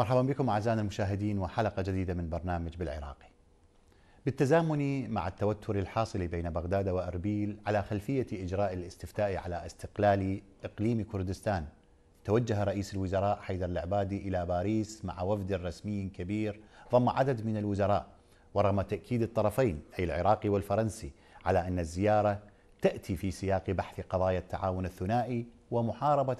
مرحبا بكم أعزائنا المشاهدين وحلقة جديدة من برنامج بالعراقي بالتزامن مع التوتر الحاصل بين بغداد وأربيل على خلفية إجراء الاستفتاء على استقلال إقليم كردستان توجه رئيس الوزراء حيدر العبادي إلى باريس مع وفد رسمي كبير ضم عدد من الوزراء ورغم تأكيد الطرفين أي العراقي والفرنسي على أن الزيارة تأتي في سياق بحث قضايا التعاون الثنائي ومحاربة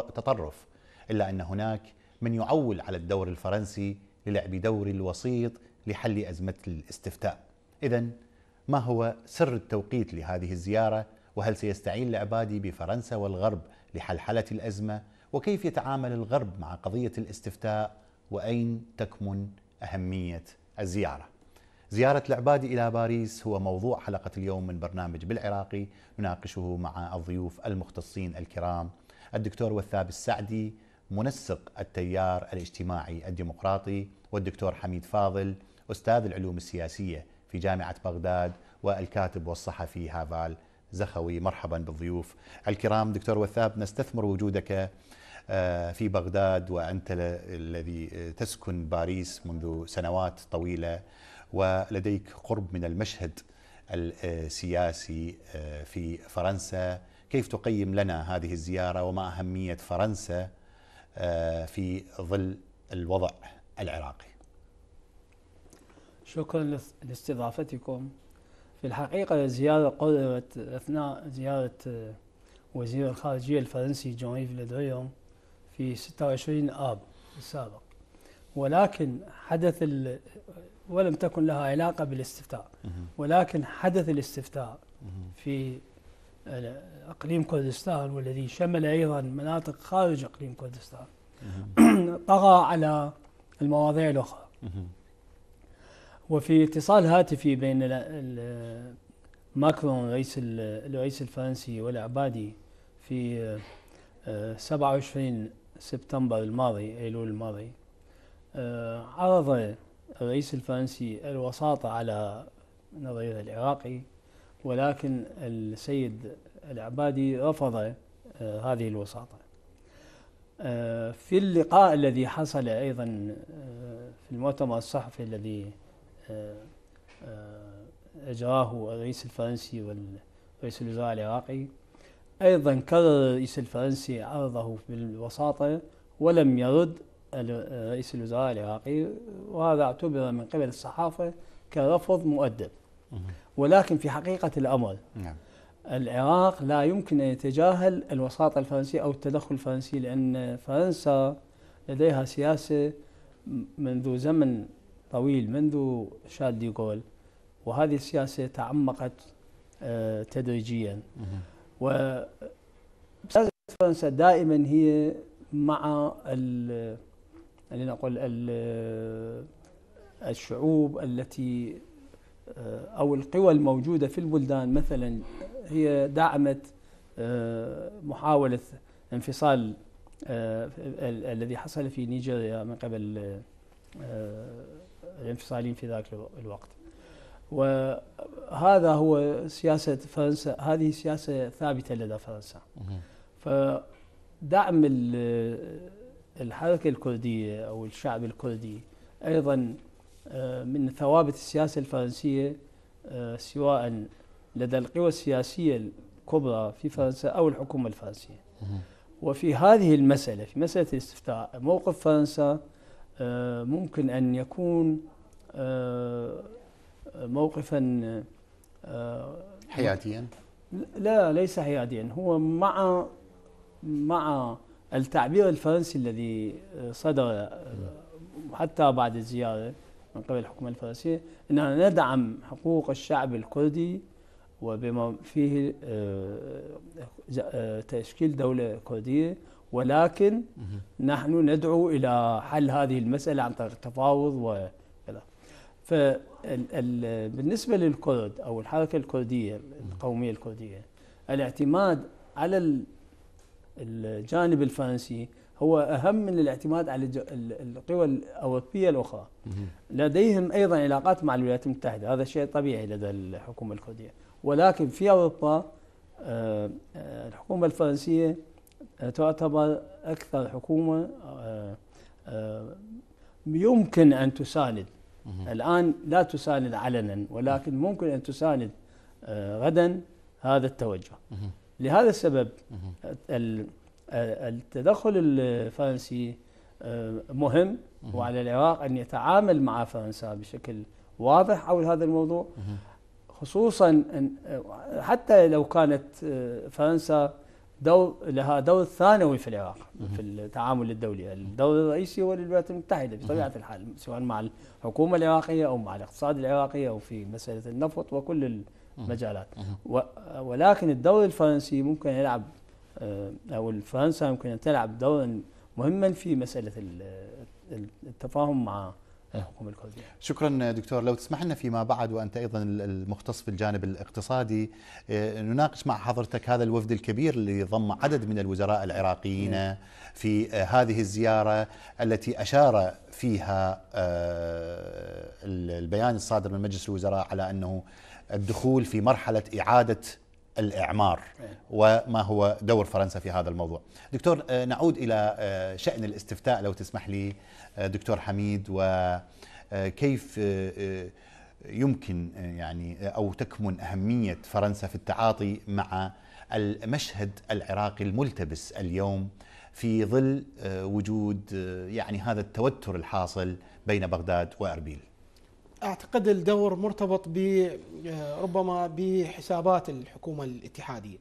التطرف إلا أن هناك من يعول على الدور الفرنسي للعب دور الوسيط لحل أزمة الاستفتاء إذا ما هو سر التوقيت لهذه الزيارة وهل سيستعين العبادي بفرنسا والغرب لحلحلة الأزمة وكيف يتعامل الغرب مع قضية الاستفتاء وأين تكمن أهمية الزيارة زيارة العبادي إلى باريس هو موضوع حلقة اليوم من برنامج بالعراقي نناقشه مع الضيوف المختصين الكرام الدكتور وثاب السعدي منسق التيار الاجتماعي الديمقراطي والدكتور حميد فاضل أستاذ العلوم السياسية في جامعة بغداد والكاتب والصحفي هافال زخوي مرحبا بالضيوف الكرام دكتور وثاب نستثمر وجودك آه، في بغداد وأنت الذي تسكن باريس منذ سنوات طويلة ولديك قرب من المشهد السياسي آه، في فرنسا كيف تقيم لنا هذه الزيارة وما أهمية فرنسا آه، في ظل الوضع العراقي شكرا لاستضافتكم في الحقيقة الزيارة قررت أثناء زيارة آه، وزير الخارجية الفرنسي جون إيف لدريون في 26 آب السابق ولكن حدث ولم تكن لها علاقة بالاستفتاء ولكن حدث الاستفتاء في اقليم كردستان والذي شمل ايضا مناطق خارج اقليم كردستان طغى على المواضيع الاخرى وفي اتصال هاتفي بين ماكرون رئيس الرئيس الفرنسي والعبادي في 27 آه، سبتمبر الماضي ايلول الماضي آه، عرض الرئيس الفرنسي الوساطه على نظير العراقي ولكن السيد العبادي رفض آه، هذه الوساطة آه، في اللقاء الذي حصل أيضا آه، في المؤتمر الصحفي الذي أجراه الرئيس الفرنسي والرئيس الوزراء العراقي أيضا كرر الرئيس الفرنسي عرضه بالوساطة ولم يرد رئيس الوزراء العراقي وهذا اعتبر من قبل الصحافة كرفض مؤدب ولكن في حقيقة الأمر نعم. العراق لا يمكن أن يتجاهل الوساطة الفرنسية أو التدخل الفرنسي لأن فرنسا لديها سياسة منذ زمن طويل منذ شاد ديغول وهذه السياسة تعمقت آه، تدريجيا وسياسة فرنسا دائما هي مع لنقل آه، الشعوب التي آه، أو القوى الموجودة في البلدان مثلا هي دعمت آه، محاولة انفصال آه، الذي حصل في نيجيريا من قبل الانفصاليين في ذاك الوقت وهذا هو سياسة فرنسا هذه سياسة ثابتة لدى فرنسا فدعم الحركة الكردية أو الشعب الكردي أيضا آه، من ثوابت السياسة الفرنسية آه، سواء لدى القوى السياسية الكبرى في فرنسا أو الحكومة الفرنسية وفي هذه المسألة في مسألة الاستفتاء موقف فرنسا آه، ممكن أن يكون موقفا حياديا لا ليس حياديا هو مع مع التعبير الفرنسي الذي صدر حتى بعد الزيارة من قبل الحكومة الفرنسية أننا ندعم حقوق الشعب الكردي وبما فيه آه، آه، تشكيل دولة كردية ولكن نحن ندعو إلى حل هذه المسألة عن طريق التفاوض وكذا فبالنسبة للكرد أو الحركة الكردية القومية الكردية الاعتماد على الجانب الفرنسي هو أهم من الاعتماد على القوى الأوروبية الأخرى لديهم أيضا علاقات مع الولايات المتحدة هذا شيء طبيعي لدى الحكومة الكردية ولكن في أوروبا آه، آه، الحكومة الفرنسية آه، تعتبر أكثر حكومة يمكن أن تساند الآن لا تساند علنا ولكن ممكن أن تساند غدا هذا التوجه لهذا السبب آه، التدخل الفرنسي آه، مهم وعلى العراق أن يتعامل مع فرنسا بشكل واضح حول هذا الموضوع خصوصا أن آه، حتى لو كانت فرنسا دور لها دور ثانوي في العراق في التعامل الدولي، الدور الرئيسي هو للولايات المتحده بطبيعه الحال سواء مع الحكومه العراقيه او مع الاقتصاد العراقي او في مساله النفط وكل المجالات ولكن الدور الفرنسي ممكن يلعب آه، أو فرنسا يمكن أن تلعب دورا مهما في مسألة التفاهم مع الحكومة الكردية شكرا دكتور لو تسمح لنا فيما بعد وأنت أيضا المختص في الجانب الاقتصادي آه، نناقش مع حضرتك هذا الوفد الكبير اللي ضم عدد من الوزراء العراقيين نعم. في آه، هذه الزيارة التي أشار فيها البيان الصادر من مجلس الوزراء على أنه الدخول في مرحلة إعادة الإعمار إيه. وما هو دور فرنسا في هذا الموضوع دكتور آه، نعود إلى آه، شأن الاستفتاء لو تسمح لي آه، دكتور حميد وكيف يمكن يعني أو تكمن أهمية فرنسا في التعاطي مع المشهد العراقي الملتبس اليوم في ظل وجود يعني هذا التوتر الحاصل بين بغداد واربيل اعتقد الدور مرتبط ب آه، ربما بحسابات الحكومه الاتحاديه.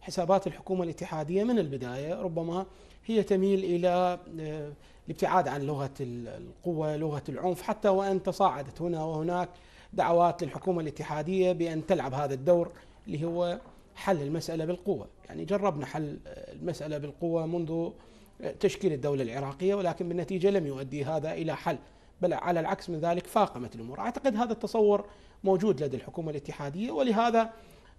حسابات الحكومه الاتحاديه من البدايه ربما هي تميل الى آه، الابتعاد عن لغه القوه، لغه العنف حتى وان تصاعدت هنا وهناك دعوات للحكومه الاتحاديه بان تلعب هذا الدور اللي هو حل المساله بالقوه، يعني جربنا حل آه، المساله بالقوه منذ تشكيل الدوله العراقيه ولكن بالنتيجه لم يؤدي هذا الى حل بل على العكس من ذلك فاقمت الامور، اعتقد هذا التصور موجود لدى الحكومه الاتحاديه ولهذا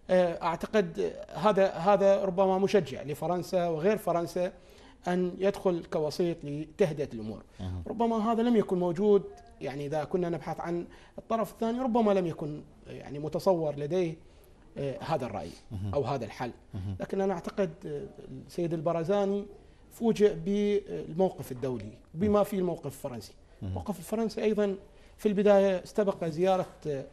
آه، اعتقد هذا هذا ربما مشجع لفرنسا وغير فرنسا ان يدخل كوسيط لتهدئه الامور. أه. ربما هذا لم يكن موجود يعني اذا كنا نبحث عن الطرف الثاني ربما لم يكن آه، يعني متصور لديه آه، هذا الراي او هذا الحل، لكن انا اعتقد السيد البرزاني فوجئ بالموقف الدولي بما فيه الموقف الفرنسي. الموقف الفرنسي أيضا في البداية استبق زيارة آه،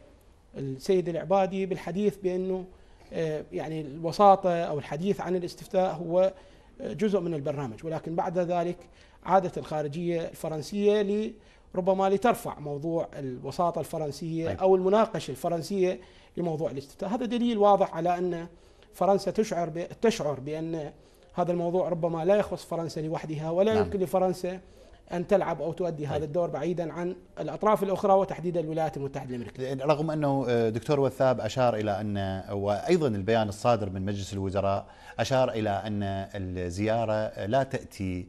السيد العبادي بالحديث بأنه آه، يعني الوساطة أو الحديث عن الاستفتاء هو آه، جزء من البرنامج ولكن بعد ذلك عادت الخارجية الفرنسية ل ربما لترفع موضوع الوساطة الفرنسية طيب. أو المناقشة الفرنسية لموضوع الاستفتاء هذا دليل واضح على أن فرنسا تشعر تشعر بأن هذا الموضوع ربما لا يخص فرنسا لوحدها ولا نعم. يمكن لفرنسا أن تلعب أو تؤدي هذا طيب. الدور بعيدا عن الأطراف الأخرى وتحديدا الولايات المتحدة الأمريكية رغم أنه آه، دكتور وثاب أشار إلى أن وأيضا البيان الصادر من مجلس الوزراء أشار إلى أن الزيارة لا تأتي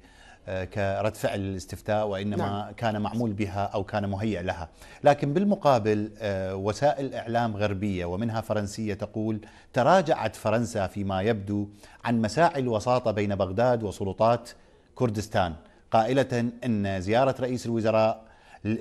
آه، كرد فعل الاستفتاء وانما نعم. كان معمول بها او كان مهيئ لها، لكن بالمقابل آه، وسائل اعلام غربيه ومنها فرنسيه تقول تراجعت فرنسا فيما يبدو عن مساعي الوساطه بين بغداد وسلطات كردستان. قائلة أن زيارة رئيس الوزراء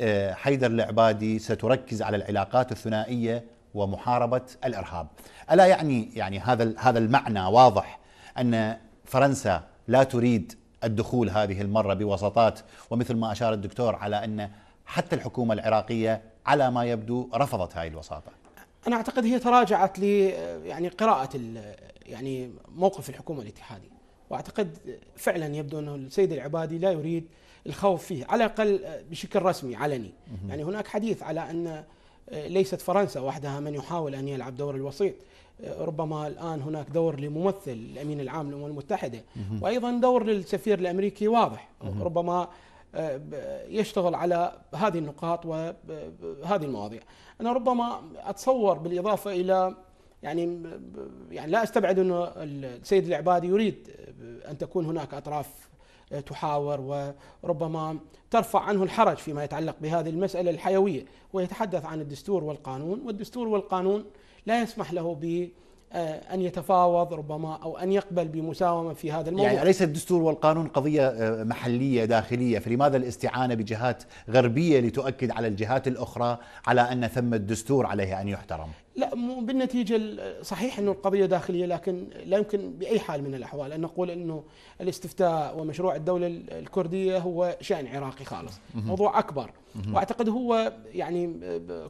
آه، حيدر العبادي ستركز على العلاقات الثنائية ومحاربة الإرهاب ألا يعني يعني هذا هذا المعنى واضح أن فرنسا لا تريد الدخول هذه المرة بوساطات ومثل ما أشار الدكتور على أن حتى الحكومة العراقية على ما يبدو رفضت هذه الوساطة أنا أعتقد هي تراجعت ل يعني قراءة يعني موقف الحكومة الاتحادية واعتقد فعلا يبدو انه السيد العبادي لا يريد الخوف فيه على الاقل بشكل رسمي علني يعني هناك حديث على ان آه، ليست فرنسا وحدها من يحاول ان يلعب دور الوسيط آه، ربما الان هناك دور لممثل الامين العام للامم المتحده وايضا دور للسفير الامريكي واضح ربما آه، يشتغل على هذه النقاط وهذه المواضيع انا ربما اتصور بالاضافه الى يعني يعني لا استبعد انه السيد العبادي يريد ان تكون هناك اطراف آه، تحاور وربما ترفع عنه الحرج فيما يتعلق بهذه المساله الحيويه، هو يتحدث عن الدستور والقانون، والدستور والقانون لا يسمح له ب آه، أن يتفاوض ربما أو أن يقبل بمساومة في هذا الموضوع يعني أليس الدستور والقانون قضية آه، محلية داخلية فلماذا الاستعانة بجهات غربية لتؤكد على الجهات الأخرى على أن ثم الدستور عليه أن يحترم لا بالنتيجه صحيح انه القضيه داخليه لكن لا يمكن باي حال من الاحوال ان نقول انه الاستفتاء ومشروع الدوله الكرديه هو شان عراقي خالص، موضوع اكبر واعتقد هو يعني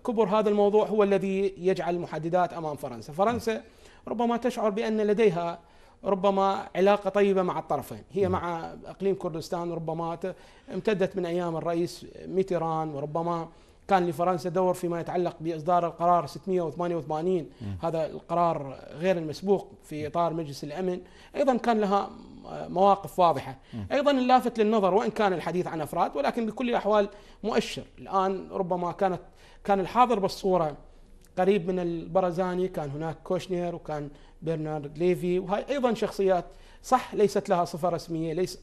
كبر هذا الموضوع هو الذي يجعل المحددات امام فرنسا، فرنسا ربما تشعر بان لديها ربما علاقة طيبة مع الطرفين هي مع أقليم كردستان ربما امتدت من أيام الرئيس ميتيران وربما كان لفرنسا دور فيما يتعلق باصدار القرار 688 م. هذا القرار غير المسبوق في اطار مجلس الامن ايضا كان لها مواقف واضحه م. ايضا اللافت للنظر وان كان الحديث عن افراد ولكن بكل الاحوال مؤشر الان ربما كانت كان الحاضر بالصوره قريب من البرزاني كان هناك كوشنير وكان برنارد ليفي وهي ايضا شخصيات صح ليست لها صفه رسميه ليس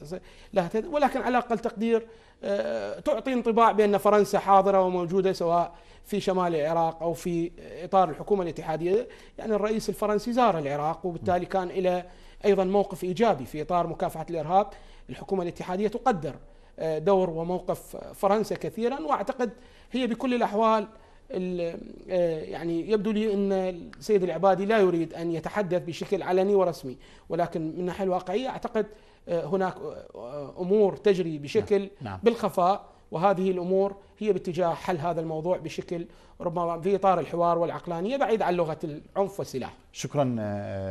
لها ولكن على اقل تقدير آه، تعطي انطباع بان فرنسا حاضره وموجوده سواء في شمال العراق او في اطار الحكومه الاتحاديه يعني الرئيس الفرنسي زار العراق وبالتالي كان الى ايضا موقف ايجابي في اطار مكافحه الارهاب الحكومه الاتحاديه تقدر آه، دور وموقف فرنسا كثيرا واعتقد هي بكل الاحوال آه، يعني يبدو لي ان السيد العبادي لا يريد ان يتحدث بشكل علني ورسمي ولكن من الناحيه الواقعيه اعتقد آه، هناك آه، امور تجري بشكل نعم،, نعم. بالخفاء وهذه الامور هي باتجاه حل هذا الموضوع بشكل ربما في اطار الحوار والعقلانيه بعيد عن لغه العنف والسلاح. شكرا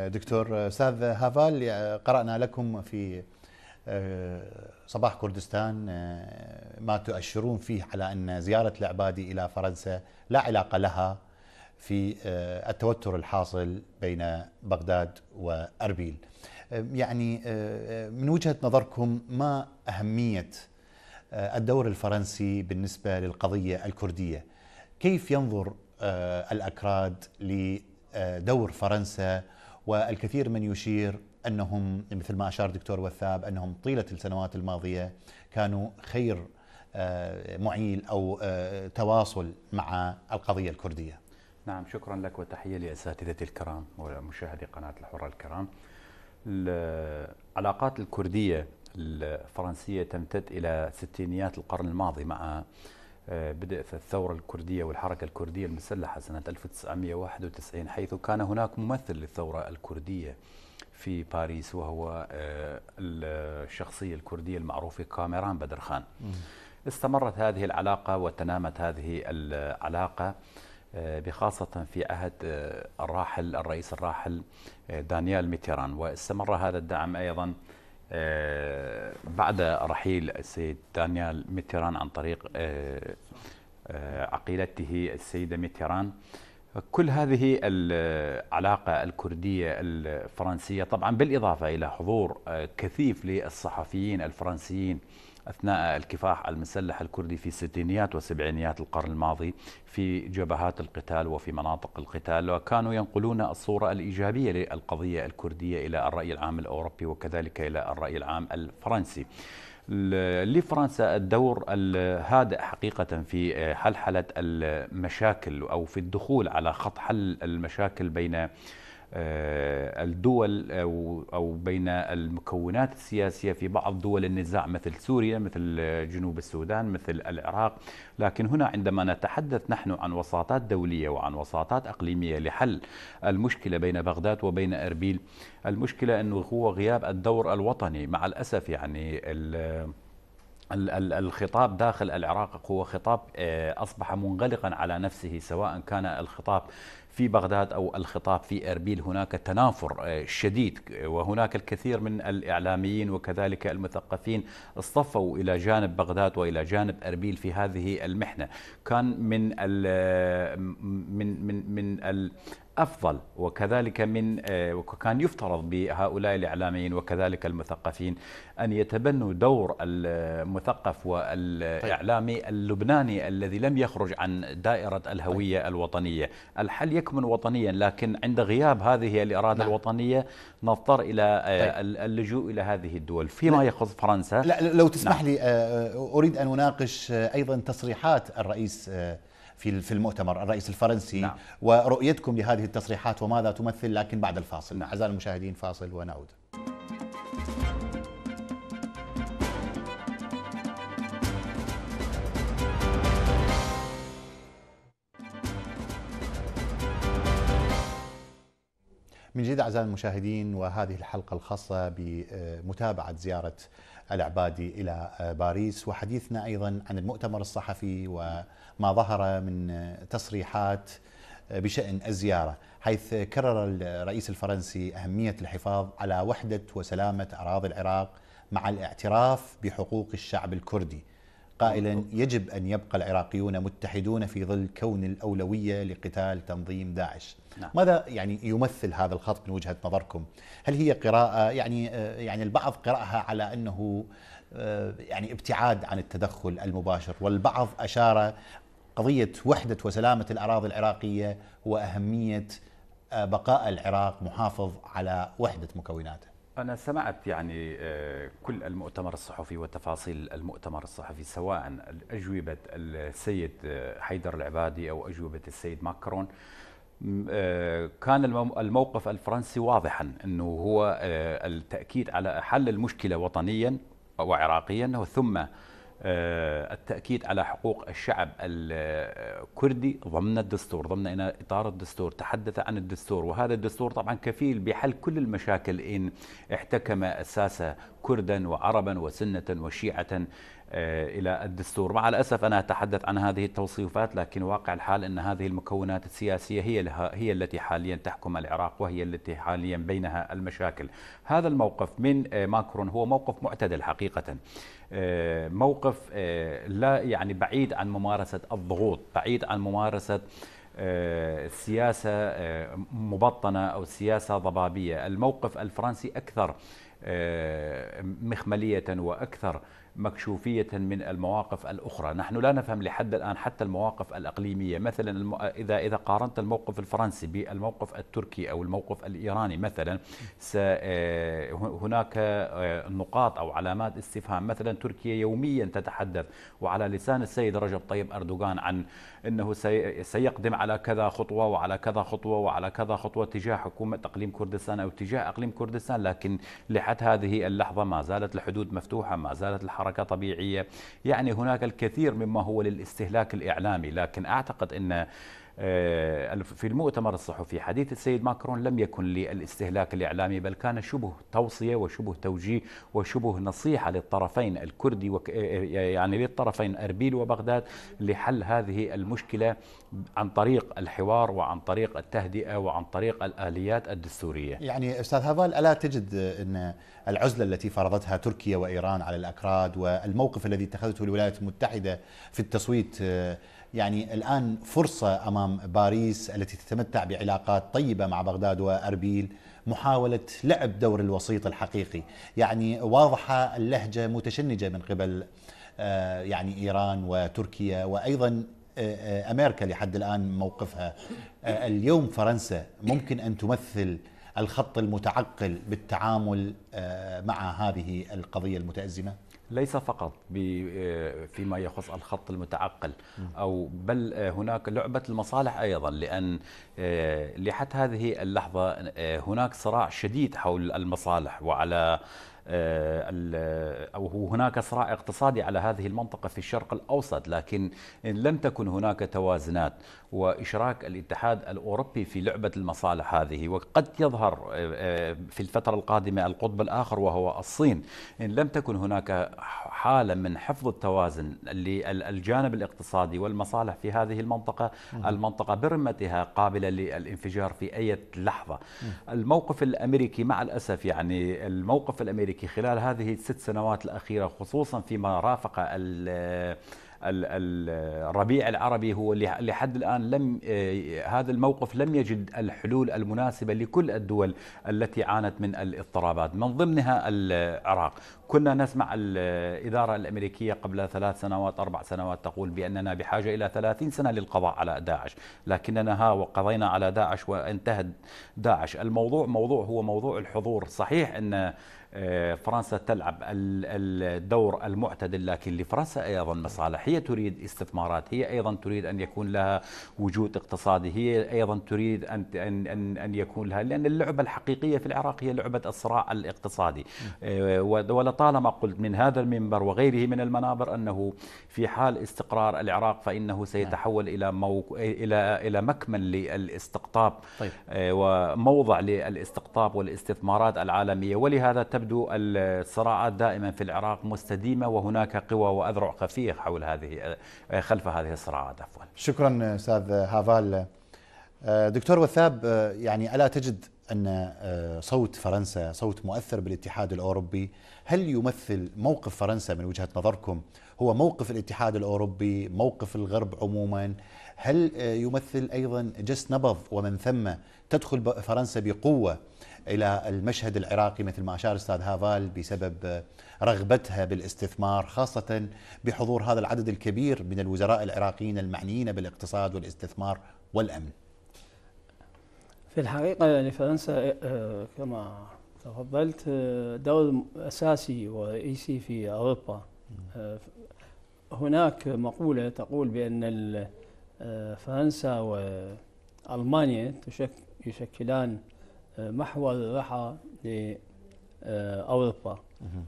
دكتور استاذ هافال قرانا لكم في آه، صباح كردستان آه، ما تؤشرون فيه على أن زيارة العبادي إلى فرنسا لا علاقة لها في آه، التوتر الحاصل بين بغداد وأربيل يعني من وجهة نظركم ما أهمية الدور الفرنسي بالنسبة للقضية الكردية كيف ينظر الأكراد لدور فرنسا والكثير من يشير انهم مثل ما اشار دكتور وثاب انهم طيله السنوات الماضيه كانوا خير آه، معيل او آه، تواصل مع القضيه الكرديه. نعم شكرا لك وتحيه لاساتذتي الكرام ومشاهدي قناه الحره الكرام. العلاقات الكرديه الفرنسيه تمتد الى ستينيات القرن الماضي مع آه، بدء في الثورة الكردية والحركة الكردية المسلحة سنة 1991 حيث كان هناك ممثل للثورة الكردية في باريس وهو آه، الشخصية الكردية المعروفة كاميران بدرخان استمرت هذه العلاقة وتنامت هذه العلاقة آه، بخاصة في عهد آه، الراحل الرئيس الراحل دانيال ميتيران واستمر هذا الدعم أيضا بعد رحيل السيد دانيال ميتيران عن طريق عقيلته السيدة ميتيران كل هذه العلاقة الكردية الفرنسية طبعا بالإضافة إلى حضور آه، كثيف للصحفيين الفرنسيين أثناء الكفاح المسلح الكردي في ستينيات وسبعينيات القرن الماضي في جبهات القتال وفي مناطق القتال وكانوا ينقلون الصورة الإيجابية للقضية الكردية إلى الرأي العام الأوروبي وكذلك إلى الرأي العام الفرنسي لفرنسا الدور الهادئ حقيقة في آه، حلحلة المشاكل أو في الدخول على خط حل المشاكل بين آه، الدول أو, أو بين المكونات السياسية في بعض دول النزاع مثل سوريا مثل جنوب السودان مثل العراق لكن هنا عندما نتحدث نحن عن وساطات دولية وعن وساطات أقليمية لحل المشكلة بين بغداد وبين أربيل المشكلة أنه هو غياب الدور الوطني مع الأسف يعني الخطاب داخل العراق هو خطاب آه، أصبح منغلقا على نفسه سواء كان الخطاب في بغداد أو الخطاب في أربيل هناك تنافر آه، شديد وهناك الكثير من الإعلاميين وكذلك المثقفين اصطفوا إلى جانب بغداد وإلى جانب أربيل في هذه المحنة كان من آه، من من من أفضل وكذلك من آه، وكان يفترض بهؤلاء الإعلاميين وكذلك المثقفين أن يتبنوا دور المثقف والإعلامي طيب. اللبناني الذي لم يخرج عن دائرة الهوية طيب. الوطنية الحل يكمن وطنيا لكن عند غياب هذه الإرادة نعم. الوطنية نضطر إلى آه، طيب. اللجوء إلى هذه الدول فيما يخص فرنسا لا لو تسمح نعم. لي آه، أريد أن أناقش أيضا تصريحات الرئيس في في المؤتمر الرئيس الفرنسي نعم. ورؤيتكم لهذه التصريحات وماذا تمثل لكن بعد الفاصل نعم. أعزائي المشاهدين فاصل ونعود من جديد أعزائي المشاهدين وهذه الحلقة الخاصة بمتابعة زيارة العبادي إلى باريس وحديثنا أيضا عن المؤتمر الصحفي وما ظهر من تصريحات بشأن الزيارة حيث كرر الرئيس الفرنسي أهمية الحفاظ على وحدة وسلامة أراضي العراق مع الاعتراف بحقوق الشعب الكردي قائلا يجب أن يبقى العراقيون متحدون في ظل كون الأولوية لقتال تنظيم داعش نعم. ماذا يعني يمثل هذا الخط من وجهة نظركم هل هي قراءة يعني, آه، يعني البعض قرأها على أنه آه، يعني ابتعاد عن التدخل المباشر والبعض أشار قضية وحدة وسلامة الأراضي العراقية وأهمية آه، بقاء العراق محافظ على وحدة مكوناته أنا سمعت يعني آه، كل المؤتمر الصحفي وتفاصيل المؤتمر الصحفي سواء أجوبة السيد آه، حيدر العبادي أو أجوبة السيد ماكرون آه، كان الموقف الفرنسي واضحا أنه هو التأكيد على حل المشكلة وطنيا وعراقيا ثم آه، التأكيد على حقوق الشعب الكردي ضمن الدستور ضمن إطار الدستور تحدث عن الدستور وهذا الدستور طبعا كفيل بحل كل المشاكل إن احتكم أساسه كردا وعربا وسنة وشيعة آه، إلى الدستور مع الأسف أنا أتحدث عن هذه التوصيفات لكن واقع الحال أن هذه المكونات السياسية هي, لها هي التي حاليا تحكم العراق وهي التي حاليا بينها المشاكل هذا الموقف من آه، ماكرون هو موقف معتدل حقيقة آه، موقف لا يعني بعيد عن ممارسة الضغوط بعيد عن ممارسة سياسة مبطنة أو سياسة ضبابية الموقف الفرنسي أكثر مخملية وأكثر مكشوفية من المواقف الأخرى نحن لا نفهم لحد الآن حتى المواقف الأقليمية مثلا إذا إذا قارنت الموقف الفرنسي بالموقف التركي أو الموقف الإيراني مثلا آه، هناك آه، نقاط أو علامات استفهام مثلا تركيا يوميا تتحدث وعلى لسان السيد رجب طيب أردوغان عن انه سيقدم على كذا خطوه وعلى كذا خطوه وعلى كذا خطوه تجاه حكومه اقليم كردستان او تجاه اقليم كردستان لكن لحد هذه اللحظه ما زالت الحدود مفتوحه ما زالت الحركه طبيعيه يعني هناك الكثير مما هو للاستهلاك الاعلامي لكن اعتقد ان آه، في المؤتمر الصحفي حديث السيد ماكرون لم يكن للاستهلاك الإعلامي بل كان شبه توصية وشبه توجيه وشبه نصيحة للطرفين الكردي وك آه، آه، يعني للطرفين أربيل وبغداد لحل هذه المشكلة عن طريق الحوار وعن طريق التهدئة وعن طريق الآليات الدستورية يعني أستاذ هافال ألا تجد أن العزلة التي فرضتها تركيا وإيران على الأكراد والموقف الذي اتخذته الولايات المتحدة في التصويت يعني الآن فرصة أمام باريس التي تتمتع بعلاقات طيبة مع بغداد وأربيل محاولة لعب دور الوسيط الحقيقي يعني واضحة اللهجة متشنجة من قبل آه، يعني إيران وتركيا وأيضا آه، آه، أمريكا لحد الآن موقفها اليوم فرنسا ممكن أن تمثل الخط المتعقل بالتعامل مع هذه القضية المتأزمة ليس فقط آه، فيما يخص الخط المتعقل أو بل آه، هناك لعبة المصالح أيضا لأن آه، لحد هذه اللحظة هناك صراع شديد حول المصالح وعلى أو هناك صراع اقتصادي على هذه المنطقة في الشرق الأوسط لكن ان لم تكن هناك توازنات وإشراك الاتحاد الأوروبي في لعبة المصالح هذه وقد يظهر آه، آه، في الفترة القادمة القطب الآخر وهو الصين إن لم تكن هناك حالة من حفظ التوازن للجانب الاقتصادي والمصالح في هذه المنطقة المنطقة برمتها قابلة للانفجار في أي لحظة الموقف الأمريكي مع الأسف يعني الموقف الأمريكي خلال هذه الست سنوات الأخيرة خصوصا فيما رافق الربيع العربي هو لحد الآن لم آه، هذا الموقف لم يجد الحلول المناسبة لكل الدول التي عانت من الاضطرابات من ضمنها العراق كنا نسمع الإدارة الأمريكية قبل ثلاث سنوات أربع سنوات تقول بأننا بحاجة إلى ثلاثين سنة للقضاء على داعش لكننا ها وقضينا على داعش وانتهت داعش الموضوع موضوع هو موضوع الحضور صحيح أن آه، فرنسا تلعب الدور المعتدل لكن لفرنسا أيضا مصالح هي تريد استثمارات هي أيضا تريد أن يكون لها وجود اقتصادي هي أيضا تريد أن أن أن يكون لها لأن اللعبة الحقيقية في العراق هي لعبة الصراع الاقتصادي آه، ولطالما قلت من هذا المنبر وغيره من المنابر أنه في حال استقرار العراق فإنه نعم. سيتحول إلى موك... إلى إلى مكمن للاستقطاب طيب. آه، وموضع للاستقطاب والاستثمارات العالمية ولهذا تبدو تبدو الصراعات دائما في العراق مستديمة وهناك قوى وأذرع خفية حول هذه خلف هذه الصراعات عفوا شكرا أستاذ هافال دكتور وثاب يعني ألا تجد أن صوت فرنسا صوت مؤثر بالاتحاد الأوروبي هل يمثل موقف فرنسا من وجهة نظركم هو موقف الاتحاد الأوروبي موقف الغرب عموما هل يمثل أيضا جس نبض ومن ثم تدخل فرنسا بقوة الى المشهد العراقي مثل ما اشار استاذ هافال بسبب رغبتها بالاستثمار خاصه بحضور هذا العدد الكبير من الوزراء العراقيين المعنيين بالاقتصاد والاستثمار والامن. في الحقيقه يعني فرنسا آه، كما تفضلت آه، دور اساسي ورئيسي في اوروبا. آه، هناك مقوله تقول بان فرنسا والمانيا يشكلان محور الرحى لأوروبا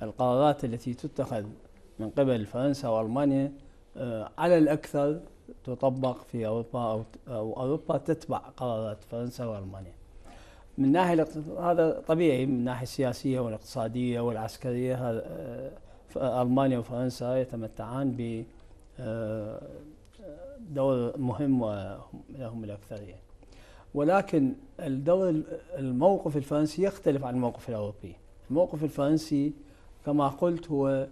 القرارات التي تتخذ من قبل فرنسا وألمانيا آه، على الأكثر تطبق في أوروبا أو أوروبا تتبع قرارات فرنسا وألمانيا من ناحية هذا طبيعي من الناحية السياسية والاقتصادية والعسكرية آه، ألمانيا وفرنسا يتمتعان ب آه، دور مهم ولهم الأكثرية ولكن الدولة الموقف الفرنسي يختلف عن الموقف الأوروبي الموقف الفرنسي كما قلت هو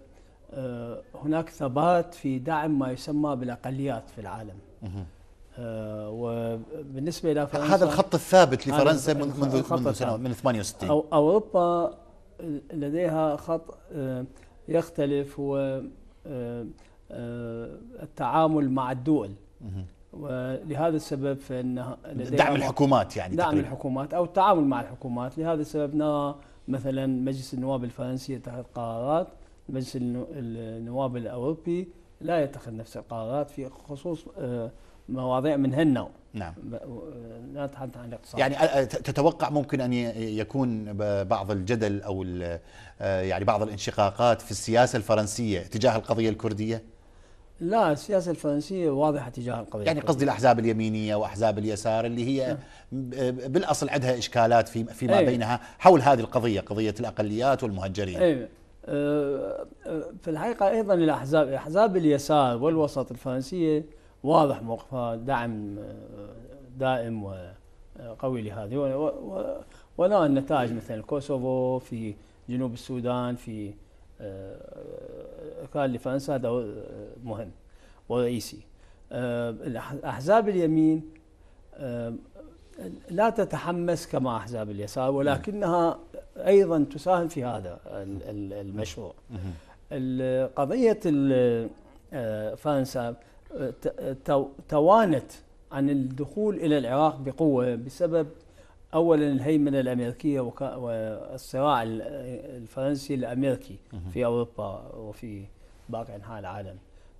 آه، هناك ثبات في دعم ما يسمى بالأقليات في العالم آه، وبالنسبة إلى فرنسا هذا الخط الثابت لفرنسا منذ منذ, سنوات من 68 أوروبا لديها خط آه، يختلف هو التعامل مع الدول ولهذا السبب فان دعم الحكومات يعني دعم تقريبا. الحكومات او التعامل مع الحكومات لهذا السبب نرى مثلا مجلس النواب الفرنسي يتخذ قرارات مجلس النواب الاوروبي لا يتخذ نفس القرارات في خصوص آه، مواضيع من هالنوع نعم لا نتحدث عن الاقتصاد يعني آه، آه، تتوقع ممكن ان يكون بعض الجدل او يعني بعض الانشقاقات في السياسه الفرنسيه تجاه القضيه الكرديه لا السياسة الفرنسية واضحة تجاه القضية يعني قصدي الأحزاب اليمينية وأحزاب اليسار اللي هي نعم. بالأصل عندها إشكالات في فيما أيه بينها حول هذه القضية قضية الأقليات والمهجرين أيه آه، في الحقيقة أيضا الأحزاب أحزاب اليسار والوسط الفرنسية واضح موقفها دعم آه، دائم وقوي لهذه ونرى النتائج إيه. مثل الكوسوفو في جنوب السودان في قال آه، لفرنسا هذا آه، مهم ورئيسي آه، أحزاب اليمين لا تتحمس كما أحزاب اليسار ولكنها أيضا تساهم في هذا المشروع قضية فرنسا توانت عن الدخول إلى العراق بقوة بسبب اولا الهيمنه الامريكيه والصراع الفرنسي الامريكي في اوروبا وفي باقي انحاء العالم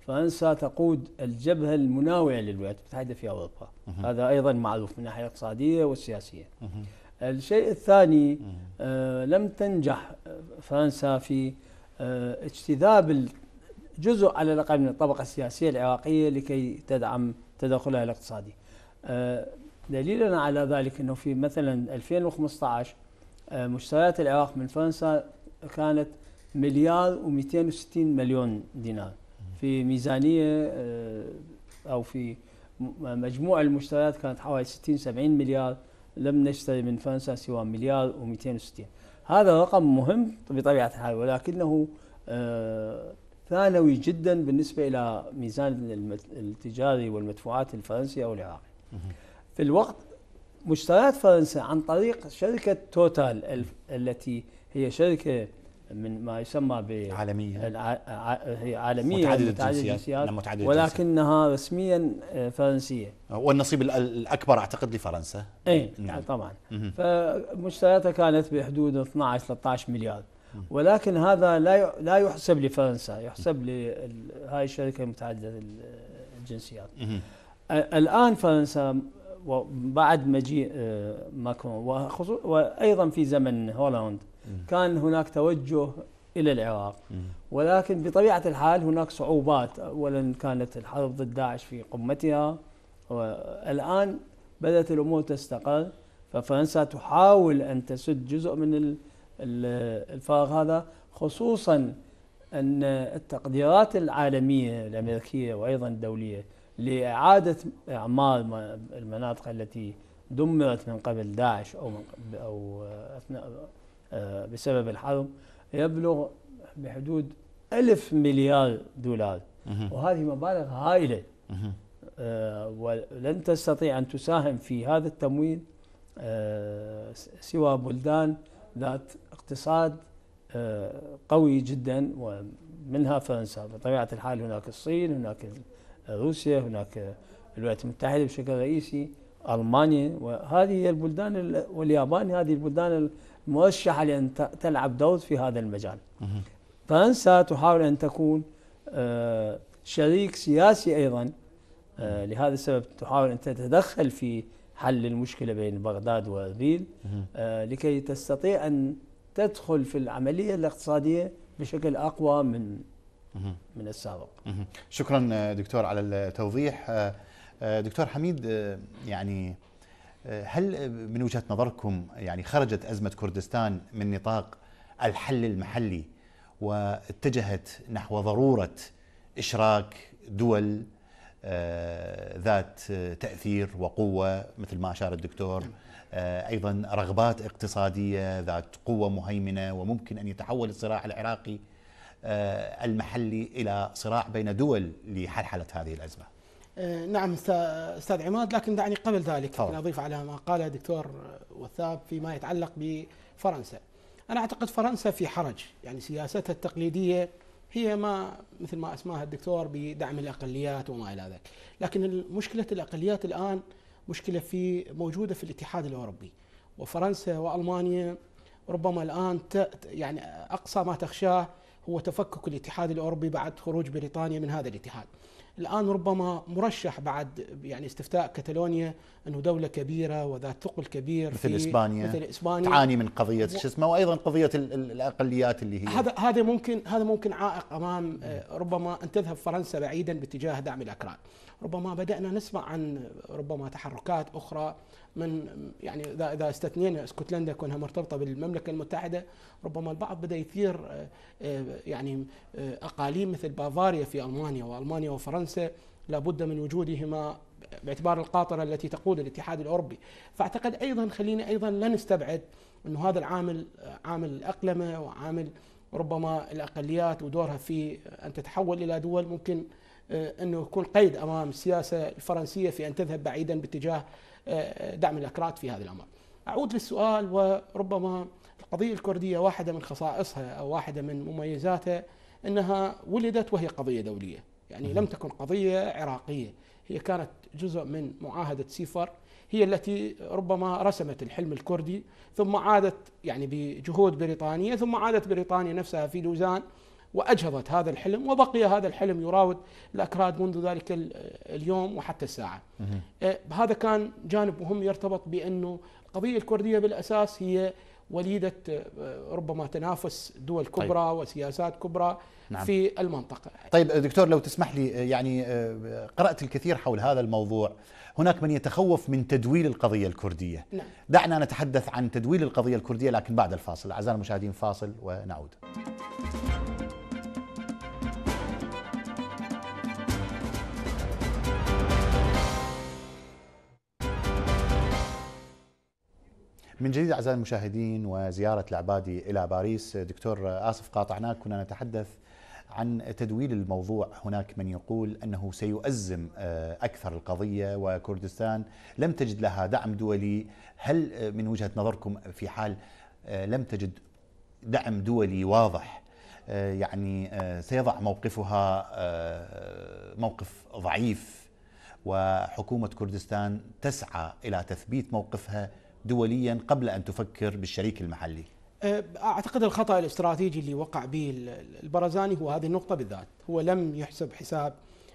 فرنسا تقود الجبهه المناوئه للولايات المتحده في اوروبا هذا ايضا معروف من الناحيه الاقتصاديه والسياسيه الشيء الثاني آه، لم تنجح فرنسا في آه، اجتذاب جزء على الاقل من الطبقه السياسيه العراقيه لكي تدعم تدخلها الاقتصادي آه، دليلا على ذلك أنه في مثلا 2015 آه، مشتريات العراق من فرنسا كانت مليار و260 مليون دينار في ميزانية آه، أو في مجموع المشتريات كانت حوالي 60 70 مليار لم نشتري من فرنسا سوى مليار و260 هذا رقم مهم بطبيعة الحال ولكنه آه، ثانوي جدا بالنسبة إلى ميزان التجاري والمدفوعات الفرنسي أو العراقي في الوقت مشتريات فرنسا عن طريق شركة توتال التي هي شركة من ما يسمى ب عالمية هي عالمية متعددة, متعددة الجنسيات متعدد ولكنها رسميا آه، فرنسية والنصيب الأكبر أعتقد لفرنسا أي إيه، آه، نعم. طبعا فمشترياتها كانت بحدود 12 13 مليار ولكن هذا لا لا يحسب لفرنسا يحسب لهاي الشركة متعددة الجنسيات آه، الآن فرنسا وبعد مجيء آه، ماكرون وايضا في زمن هولاند كان هناك توجه الى العراق ولكن بطبيعه الحال هناك صعوبات اولا كانت الحرب ضد داعش في قمتها والان بدات الامور تستقر ففرنسا تحاول ان تسد جزء من الفراغ هذا خصوصا ان التقديرات العالميه الامريكيه وايضا الدوليه لإعادة إعمار المناطق التي دمرت من قبل داعش أو من أو أثناء آه، بسبب الحرب يبلغ بحدود ألف مليار دولار وهذه مبالغ هائلة آه، ولن تستطيع أن تساهم في هذا التمويل آه، سوى بلدان ذات اقتصاد قوي جدا ومنها فرنسا بطبيعة الحال هناك الصين هناك روسيا هناك الولايات المتحدة بشكل رئيسي ألمانيا وهذه هي البلدان واليابان هذه البلدان المرشحة لأن تلعب دور في هذا المجال فرنسا تحاول أن تكون آه، شريك سياسي أيضا آه، لهذا السبب تحاول أن تتدخل في حل المشكلة بين بغداد وأربيل آه، لكي تستطيع أن تدخل في العملية الاقتصادية بشكل أقوى من من السابق شكرا آه، دكتور على التوضيح آه، آه، دكتور حميد يعني هل من وجهه نظركم يعني خرجت ازمه كردستان من نطاق الحل المحلي واتجهت نحو ضروره اشراك دول ذات تاثير وقوه مثل ما اشار الدكتور نعم. ايضا رغبات اقتصاديه ذات قوه مهيمنه وممكن ان يتحول الصراع العراقي آه، المحلي إلى صراع بين دول لحلحلة هذه الأزمة آه، نعم استاذ عماد لكن دعني قبل ذلك أن اضيف على ما قال دكتور وثاب فيما يتعلق بفرنسا. انا اعتقد فرنسا في حرج، يعني سياستها التقليديه هي ما مثل ما اسماها الدكتور بدعم الاقليات وما الى ذلك، لكن مشكله الاقليات الان مشكله في موجوده في الاتحاد الاوروبي، وفرنسا والمانيا ربما الان يعني اقصى ما تخشاه هو تفكك الاتحاد الاوروبي بعد خروج بريطانيا من هذا الاتحاد. الان ربما مرشح بعد يعني استفتاء كتالونيا انه دوله كبيره وذات ثقل كبير مثل اسبانيا مثل اسبانيا تعاني من قضيه شو اسمه وايضا قضيه الاقليات اللي هي هذا هذا ممكن هذا ممكن عائق امام آه، ربما ان تذهب فرنسا بعيدا باتجاه دعم الاكراد. ربما بدانا نسمع عن ربما تحركات اخرى من يعني اذا اذا استثنينا اسكتلندا كونها مرتبطه بالمملكه المتحده ربما البعض بدا يثير آه، آه، يعني آه، اقاليم مثل بافاريا في المانيا والمانيا وفرنسا لابد من وجودهما باعتبار القاطره التي تقود الاتحاد الاوروبي، فاعتقد ايضا خلينا ايضا لا نستبعد انه هذا العامل عامل الاقلمه وعامل ربما الاقليات ودورها في ان تتحول الى دول ممكن انه يكون قيد امام السياسه الفرنسيه في ان تذهب بعيدا باتجاه دعم الاكراد في هذا الامر. اعود للسؤال وربما القضيه الكرديه واحده من خصائصها او واحده من مميزاتها انها ولدت وهي قضيه دوليه، يعني لم تكن قضيه عراقيه، هي كانت جزء من معاهده سيفر هي التي ربما رسمت الحلم الكردي ثم عادت يعني بجهود بريطانيه ثم عادت بريطانيا نفسها في لوزان وأجهضت هذا الحلم وبقي هذا الحلم يراود الأكراد منذ ذلك اليوم وحتى الساعة أه، هذا كان جانب مهم يرتبط بأنه القضية الكردية بالأساس هي وليدة أه، ربما تنافس دول طيب. كبرى طيب. وسياسات كبرى نعم. في المنطقة طيب دكتور لو تسمح لي أه، يعني قرأت الكثير حول هذا الموضوع هناك من يتخوف من تدويل القضية الكردية نعم. دعنا نتحدث عن تدويل القضية الكردية لكن بعد الفاصل أعزائي المشاهدين فاصل ونعود من جديد أعزائي المشاهدين وزيارة العبادي إلى باريس دكتور آسف قاطعناك كنا نتحدث عن تدويل الموضوع هناك من يقول أنه سيؤزم آه، أكثر القضية وكردستان لم تجد لها دعم دولي هل آه، من وجهة نظركم في حال آه، لم تجد دعم دولي واضح يعني سيضع موقفها موقف ضعيف وحكومة كردستان تسعى إلى تثبيت موقفها دوليا قبل أن تفكر بالشريك المحلي أه، أعتقد الخطأ الاستراتيجي اللي وقع به البرزاني هو هذه النقطة بالذات هو لم يحسب حساب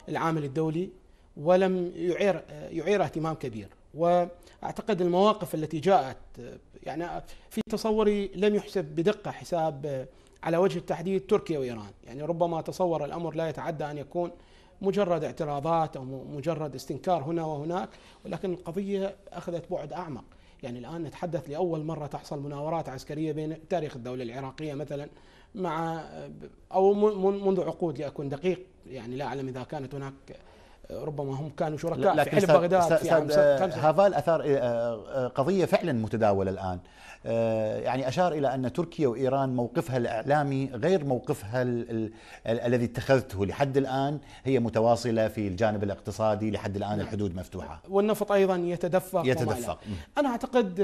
العامل الدولي ولم يعير أه، يعير اهتمام كبير واعتقد المواقف التي جاءت أه، يعني في تصوري لم يحسب بدقه حساب على وجه التحديد تركيا وايران، يعني ربما تصور الامر لا يتعدى ان يكون مجرد اعتراضات او مجرد استنكار هنا وهناك، ولكن القضيه اخذت بعد اعمق، يعني الآن نتحدث لأول مرة تحصل مناورات عسكرية بين تاريخ الدولة العراقية مثلا مع أو منذ عقود لأكون دقيق يعني لا أعلم إذا كانت هناك ربما هم كانوا شركاء في حلف بغداد في عام هافال اثار آه، آه، قضيه فعلا متداوله الان آه، يعني اشار الى ان تركيا وايران موقفها الاعلامي غير موقفها الذي اتخذته لحد الان هي متواصله في الجانب الاقتصادي لحد الان الحدود مفتوحه والنفط ايضا يتدفق يتدفق انا اعتقد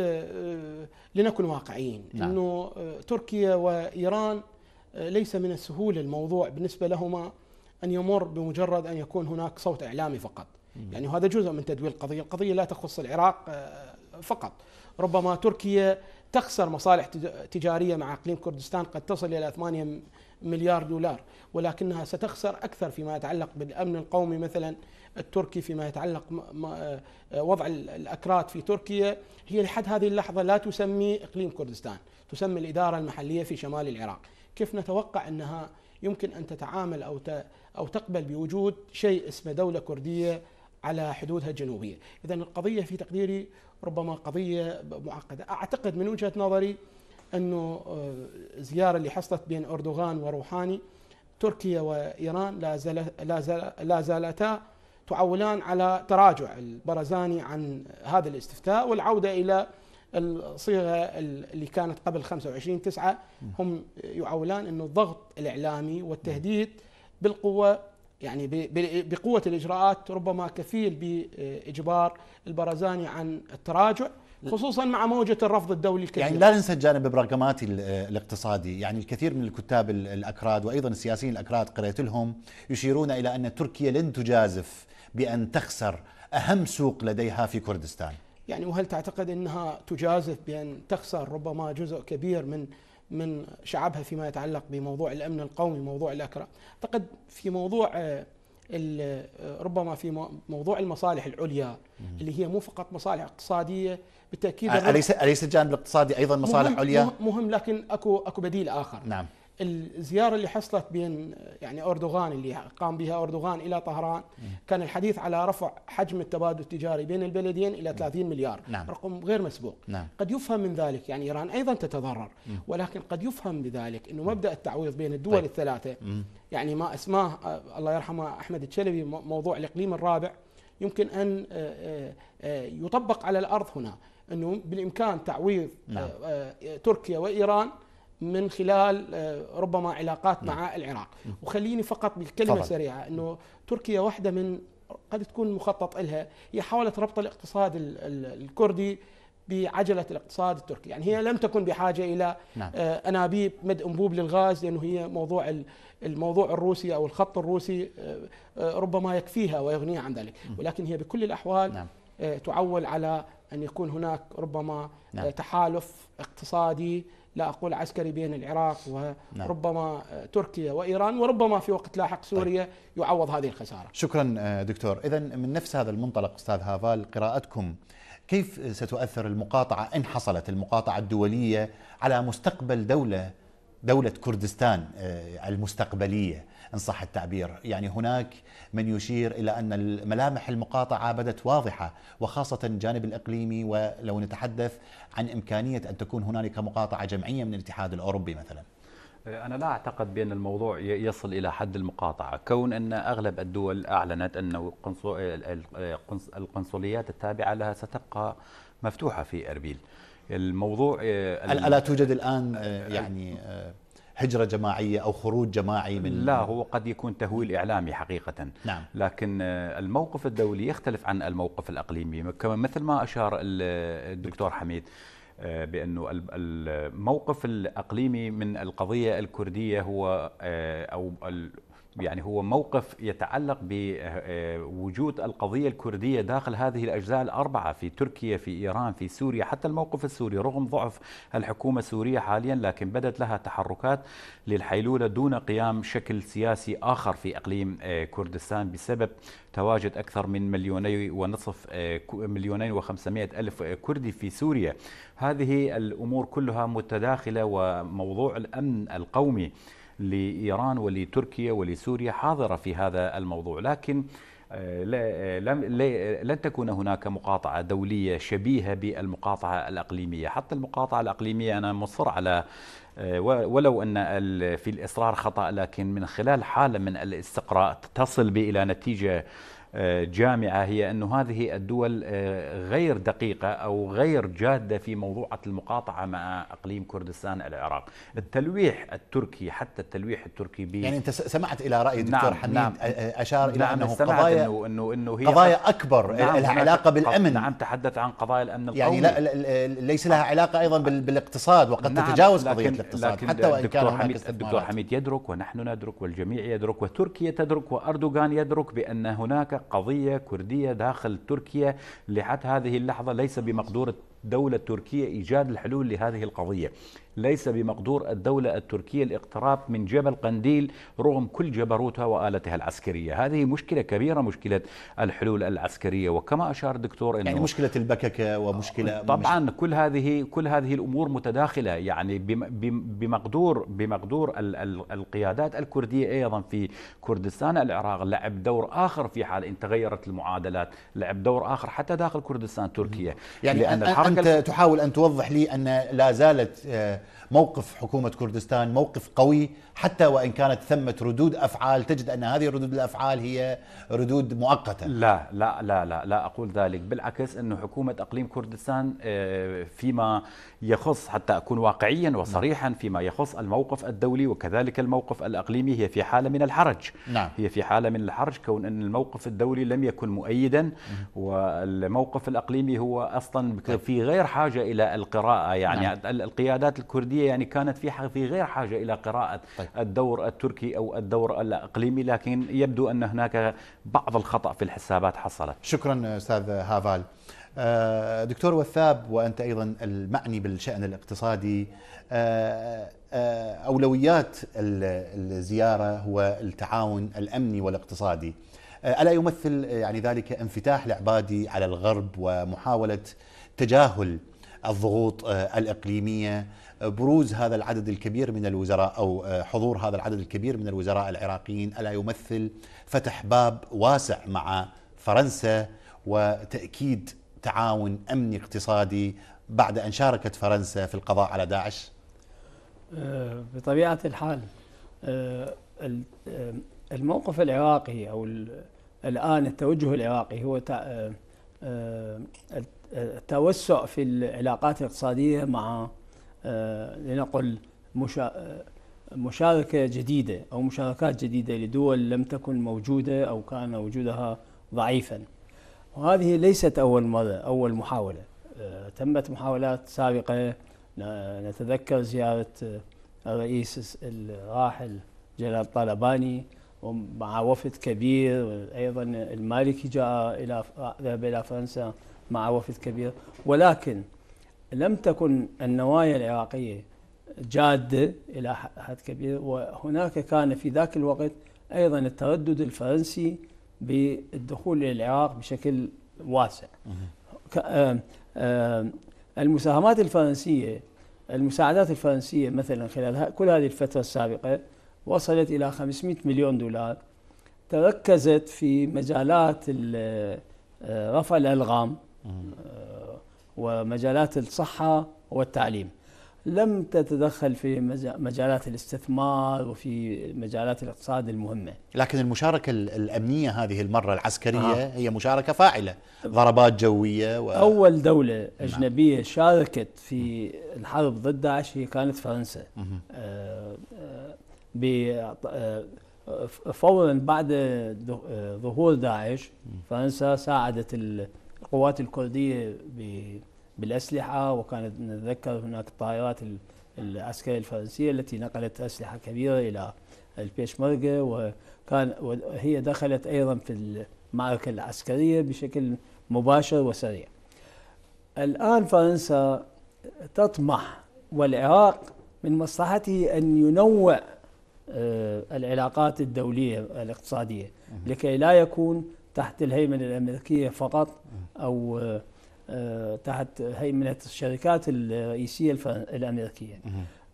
لنكن واقعيين نعم. انه تركيا وايران ليس من السهول الموضوع بالنسبه لهما أن يمر بمجرد أن يكون هناك صوت إعلامي فقط يعني وهذا جزء من تدوير القضية القضية لا تخص العراق آه، فقط ربما تركيا تخسر مصالح تجارية مع إقليم كردستان قد تصل إلى 8 مليار دولار ولكنها ستخسر أكثر فيما يتعلق بالأمن القومي مثلا التركي فيما يتعلق آه، وضع الأكراد في تركيا هي لحد هذه اللحظة لا تسمي إقليم كردستان تسمي الإدارة المحلية في شمال العراق كيف نتوقع أنها يمكن أن تتعامل أو أو تقبل بوجود شيء اسمه دولة كردية على حدودها الجنوبية إذا القضية في تقديري ربما قضية معقدة أعتقد من وجهة نظري أنه الزيارة آه، اللي حصلت بين أردوغان وروحاني تركيا وإيران لا, لا, لا زالتا تعولان على تراجع البرزاني عن هذا الاستفتاء والعودة إلى الصيغة اللي كانت قبل 25 تسعة هم يعولان أنه الضغط الإعلامي والتهديد بالقوه يعني بقوه الاجراءات ربما كفيل باجبار البرزاني عن التراجع خصوصا مع موجة الرفض الدولي الكبير يعني لا ننسى الجانب البراغماتي الاقتصادي يعني الكثير من الكتاب الأكراد وأيضا السياسيين الأكراد قرأت لهم يشيرون إلى أن تركيا لن تجازف بأن تخسر أهم سوق لديها في كردستان يعني وهل تعتقد أنها تجازف بأن تخسر ربما جزء كبير من من شعبها فيما يتعلق بموضوع الامن القومي موضوع الاكراد اعتقد في موضوع آه، آه، ربما في موضوع المصالح العليا اللي هي مو فقط مصالح اقتصاديه بالتاكيد آه، اليس اليس الجانب الاقتصادي ايضا مصالح مهم عليا مهم لكن اكو اكو بديل اخر نعم الزياره اللي حصلت بين يعني اردوغان اللي قام بها اردوغان الى طهران كان الحديث على رفع حجم التبادل التجاري بين البلدين الى 30 مليار نعم. رقم غير مسبوق نعم. قد يفهم من ذلك يعني ايران ايضا تتضرر ولكن قد يفهم بذلك انه مبدا التعويض بين الدول طيب. الثلاثه يعني ما اسماه الله يرحمه احمد الشلبي موضوع الاقليم الرابع يمكن ان آه، آه، آه، يطبق على الارض هنا انه بالامكان تعويض نعم. تركيا وايران من خلال آه، ربما علاقات مع نعم. العراق وخليني فقط بكلمه سريعه انه تركيا واحده من قد تكون مخطط لها هي حاولت ربط الاقتصاد الكردي بعجله الاقتصاد التركي، يعني هي نعم. لم تكن بحاجه الى نعم. آه، انابيب مد انبوب للغاز لانه هي موضوع الموضوع الروسي او الخط الروسي آه، ربما يكفيها ويغنيها عن ذلك، ولكن هي بكل الاحوال نعم. تعول على ان يكون هناك ربما نعم. تحالف اقتصادي لا أقول عسكري بين العراق وربما نعم. آه، تركيا وإيران وربما في وقت لاحق طيب. سوريا طيب. يعوض هذه الخسارة شكرا آه، دكتور إذا من نفس هذا المنطلق أستاذ هافال قراءتكم كيف ستؤثر المقاطعة إن حصلت المقاطعة الدولية على مستقبل دولة دولة كردستان آه، المستقبلية إن صح التعبير يعني هناك من يشير إلى أن الملامح المقاطعة بدت واضحة وخاصة الجانب الإقليمي ولو نتحدث عن إمكانية أن تكون هنالك مقاطعة جمعية من الاتحاد الأوروبي مثلا أه، أنا لا أعتقد بأن الموضوع يصل إلى حد المقاطعة كون أن أغلب الدول أعلنت أن القنصليات التابعة لها ستبقى مفتوحة في أربيل الموضوع أه، ألا توجد الآن أه، يعني هجرة جماعية أو خروج جماعي من لا هو قد يكون تهويل إعلامي حقيقة نعم. لكن آه، الموقف الدولي يختلف عن الموقف الأقليمي كما مثل ما أشار آه، الدكتور حميد آه، بانه الموقف الاقليمي من القضيه الكرديه هو او يعني هو موقف يتعلق بوجود القضية الكردية داخل هذه الأجزاء الأربعة في تركيا في إيران في سوريا حتى الموقف السوري رغم ضعف الحكومة السورية حاليا لكن بدت لها تحركات للحيلولة دون قيام شكل سياسي آخر في إقليم كردستان بسبب تواجد أكثر من مليوني ونصف مليونين وخمسمائة ألف كردي في سوريا هذه الأمور كلها متداخلة وموضوع الأمن القومي لإيران ولتركيا ولسوريا حاضرة في هذا الموضوع لكن آه، آه، لن تكون هناك مقاطعة دولية شبيهة بالمقاطعة الأقليمية حتى المقاطعة الأقليمية أنا مصر على آه، ولو أن في الإصرار خطأ لكن من خلال حالة من الاستقراء تصل الى نتيجة جامعة هي أن هذه الدول آه، غير دقيقة أو غير جادة في موضوعة المقاطعة مع أقليم كردستان العراق التلويح التركي حتى التلويح التركي بي يعني أنت سمعت إلى رأي دكتور نعم حميد نعم أشار إلى نعم أنه قضايا إنه إنه إنه هي قضايا أكبر نعم لها علاقة بالأمن نعم تحدث عن قضايا الأمن القومي يعني لا ليس لها آه. علاقة أيضا بالاقتصاد وقد نعم تتجاوز قضية الاقتصاد لكن حتى وإن كان حميد الدكتور حميد يدرك ونحن ندرك والجميع يدرك وتركيا تدرك وأردوغان يدرك بأن هناك قضية كردية داخل تركيا لحد هذه اللحظة ليس بمقدور الدولة التركية إيجاد الحلول لهذه القضية ليس بمقدور الدولة التركية الاقتراب من جبل قنديل رغم كل جبروتها وآلتها العسكرية هذه مشكلة كبيرة مشكلة الحلول العسكرية وكما أشار الدكتور أنه يعني مشكلة البككة ومشكلة طبعا كل هذه كل هذه الأمور متداخلة يعني بمقدور بمقدور القيادات الكردية أيضا في كردستان العراق لعب دور آخر في حال إن تغيرت المعادلات لعب دور آخر حتى داخل كردستان تركيا يعني لأن أنت تحاول أن توضح لي أن لا زالت آه، موقف حكومة كردستان موقف قوي حتى وان كانت ثمه ردود افعال تجد ان هذه ردود الافعال هي ردود مؤقته لا لا لا لا لا اقول ذلك بالعكس انه حكومه اقليم كردستان آه، فيما يخص حتى اكون واقعيا وصريحا نعم. فيما يخص الموقف الدولي وكذلك الموقف الاقليمي هي في حاله من الحرج نعم. هي في حاله من الحرج كون ان الموقف الدولي لم يكن مؤيدا والموقف الاقليمي هو اصلا طيب. في غير حاجه الى القراءه يعني نعم. القيادات الكرديه يعني كانت في في غير حاجه الى قراءه طيب. الدور التركي أو الدور الإقليمي لكن يبدو أن هناك بعض الخطأ في الحسابات حصلت شكرا أستاذ هافال آه، دكتور وثاب وأنت أيضا المعني بالشأن الاقتصادي آه، آه، أولويات الزيارة هو التعاون الأمني والاقتصادي ألا يمثل يعني ذلك انفتاح العبادي على الغرب ومحاولة تجاهل الضغوط الإقليمية بروز هذا العدد الكبير من الوزراء أو آه، حضور هذا العدد الكبير من الوزراء العراقيين ألا يمثل فتح باب واسع مع فرنسا وتأكيد تعاون أمني اقتصادي بعد أن شاركت فرنسا في القضاء على داعش؟ آه، بطبيعة الحال آه، الموقف العراقي أو الآن التوجه العراقي هو التوسع في العلاقات الاقتصادية مع آه، لنقل آه، مشاركة جديدة أو مشاركات جديدة لدول لم تكن موجودة أو كان وجودها ضعيفا وهذه ليست أول مرة أول محاولة آه، تمت محاولات سابقة نتذكر زيارة الرئيس الراحل جلال طالباني ومع وفد كبير أيضا المالكي جاء إلى ذهب إلى فرنسا مع وفد كبير ولكن لم تكن النوايا العراقية جادة إلى حد كبير وهناك كان في ذاك الوقت أيضا التردد الفرنسي بالدخول إلى العراق بشكل واسع المساهمات الفرنسية المساعدات الفرنسية مثلا خلال كل هذه الفترة السابقة وصلت إلى 500 مليون دولار تركزت في مجالات آه، رفع الألغام ومجالات الصحة والتعليم لم تتدخل في مجالات الاستثمار وفي مجالات الاقتصاد المهمة لكن المشاركة الأمنية هذه المرة العسكرية آه. هي مشاركة فاعلة ضربات جوية و... أول دولة نعم. أجنبية نعم. شاركت في الحرب ضد داعش هي كانت فرنسا آه آه،, آه فورا بعد آه، ظهور داعش فرنسا ساعدت القوات الكردية ب بالأسلحة وكانت نتذكر هناك الطائرات العسكرية الفرنسية التي نقلت أسلحة كبيرة إلى البيشمركة وكان وهي دخلت أيضا في المعركة العسكرية بشكل مباشر وسريع الآن فرنسا تطمح والعراق من مصلحته أن ينوع آه، العلاقات الدولية الاقتصادية لكي لا يكون تحت الهيمنة الأمريكية فقط أو آه، آه، تحت هيمنه الشركات الرئيسيه الامريكيه.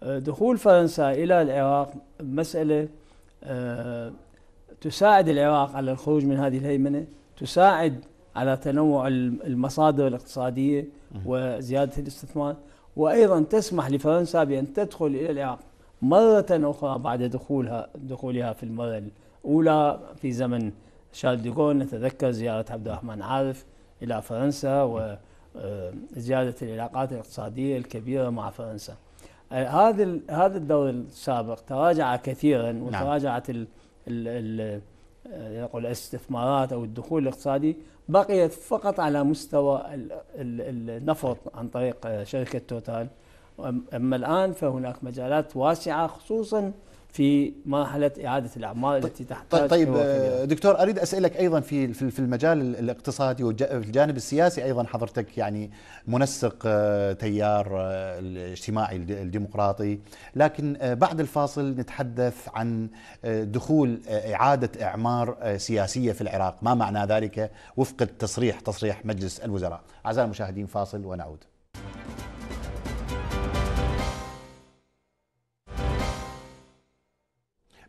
آه، دخول فرنسا الى العراق مساله آه، تساعد العراق على الخروج من هذه الهيمنه، تساعد على تنوع المصادر الاقتصاديه وزياده الاستثمار، وايضا تسمح لفرنسا بان تدخل الى العراق مره اخرى بعد دخولها دخولها في المره الاولى في زمن شارل ديغول نتذكر زياره عبد الرحمن عارف إلى فرنسا وزيادة آه، العلاقات الاقتصادية الكبيرة مع فرنسا آه، هذا هذا الدور السابق تراجع كثيرا نعم. وتراجعت نعم. ال آه، يقول الاستثمارات او الدخول الاقتصادي بقيت فقط على مستوى النفط عن طريق شركه توتال اما الان فهناك مجالات واسعه خصوصا في مرحله اعاده الاعمال طيب، التي طيب، تحتاج طيب آه، دكتور اريد اسالك ايضا في في المجال الاقتصادي والجانب السياسي ايضا حضرتك يعني منسق آه، تيار آه، الاجتماعي الديمقراطي لكن بعد الفاصل نتحدث عن دخول اعاده اعمار سياسيه في العراق ما معنى ذلك وفق التصريح تصريح مجلس الوزراء اعزائي المشاهدين فاصل ونعود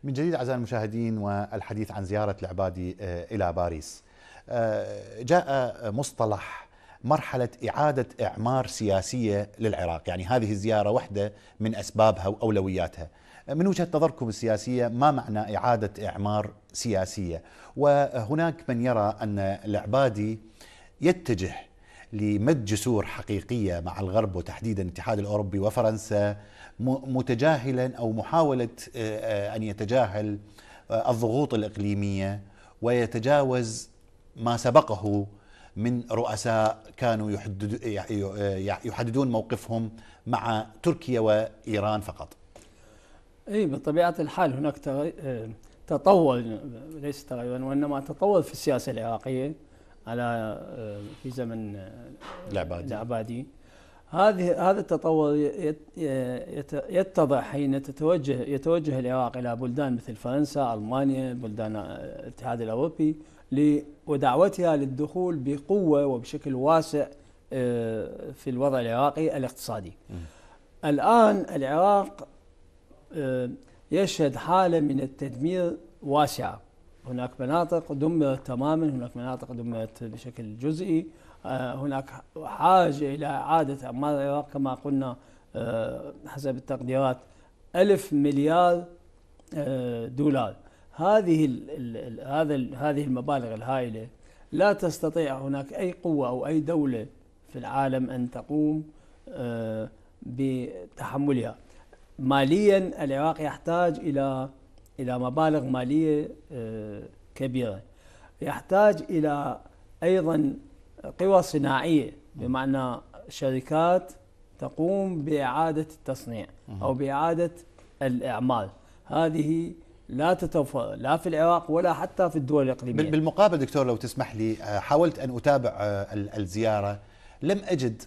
من جديد أعزائي المشاهدين والحديث عن زيارة العبادي آه، إلى باريس آه، جاء مصطلح مرحلة إعادة إعمار سياسية للعراق يعني هذه الزيارة واحدة من أسبابها وأولوياتها من وجهة نظركم السياسية ما معنى إعادة إعمار سياسية وهناك من يرى أن العبادي يتجه لمد جسور حقيقيه مع الغرب وتحديدا الاتحاد الاوروبي وفرنسا متجاهلا او محاوله آه، آه، ان يتجاهل آه، الضغوط الاقليميه ويتجاوز ما سبقه من رؤساء كانوا يحددون موقفهم مع تركيا وايران فقط. اي بطبيعه الحال هناك تطور ليس تغيرا وانما تطور في السياسه العراقيه على آه، في زمن آه، العبادي العبادي هذه هذا التطور يتضح حين تتوجه يتوجه العراق الى بلدان مثل فرنسا، المانيا، بلدان آه، الاتحاد الاوروبي ودعوتها للدخول بقوه وبشكل واسع في الوضع العراقي الاقتصادي. الان العراق يشهد حاله من التدمير واسعه هناك مناطق دمرت تماما هناك مناطق دمرت بشكل جزئي آه، هناك حاجة إلى إعادة أعمار العراق كما قلنا آه، حسب التقديرات ألف مليار آه، دولار هذه هذا هذه المبالغ الهائلة لا تستطيع هناك أي قوة أو أي دولة في العالم أن تقوم بتحملها ماليا العراق يحتاج إلى إلى مبالغ مالية آه، كبيرة يحتاج إلى أيضا قوى صناعية بمعنى شركات تقوم بإعادة التصنيع أو بإعادة الإعمال هذه لا تتوفر لا في العراق ولا حتى في الدول الإقليمية بالمقابل دكتور لو تسمح لي آه، حاولت أن أتابع آه، الزيارة لم أجد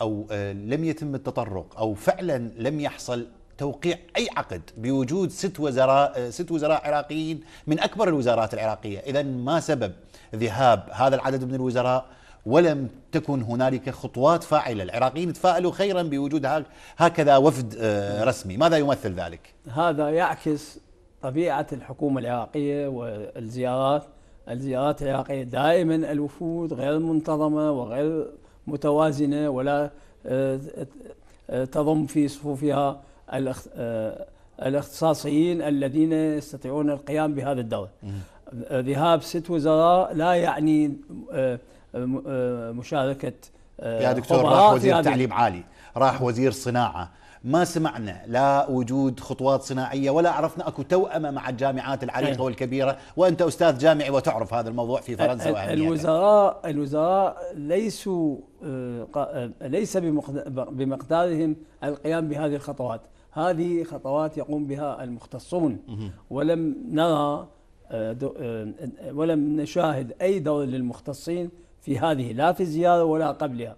أو لم يتم التطرق أو فعلا لم يحصل توقيع اي عقد بوجود ست وزراء ست وزراء عراقيين من اكبر الوزارات العراقيه، اذا ما سبب ذهاب هذا العدد من الوزراء ولم تكن هنالك خطوات فاعله، العراقيين تفائلوا خيرا بوجود هكذا وفد آه، رسمي، ماذا يمثل ذلك؟ هذا يعكس طبيعه الحكومه العراقيه والزيارات، الزيارات العراقيه دائما الوفود غير منتظمه وغير متوازنه ولا آه، آه، تضم في صفوفها آه، الاختصاصيين الذين يستطيعون القيام بهذا الدور ذهاب ست وزراء لا يعني آه، آه، مشاركة يا دكتور راح وزير تعليم عالي راح وزير صناعة ما سمعنا لا وجود خطوات صناعية ولا عرفنا أكو توأمة مع الجامعات العريقة إيه. والكبيرة وأنت أستاذ جامعي وتعرف هذا الموضوع في فرنسا الوزراء الوزراء ليسوا ليس بمقدارهم القيام بهذه الخطوات هذه خطوات يقوم بها المختصون ولم نرى آه، آه، آه، ولم نشاهد أي دور للمختصين في هذه لا في الزيارة ولا قبلها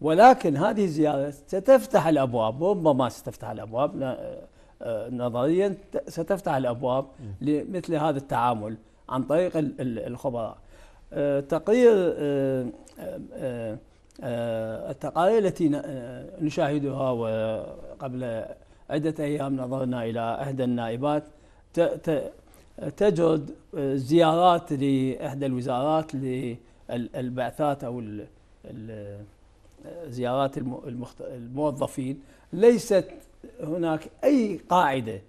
ولكن هذه الزيارة ستفتح الأبواب ربما ستفتح الأبواب نظريا ستفتح الأبواب لمثل هذا التعامل عن طريق الخبراء تقرير التقارير التي نشاهدها قبل عدة أيام نظرنا إلى إحدى النائبات تجد زيارات لإحدى الوزارات للبعثات أو زيارات الموظفين ليست هناك أي قاعدة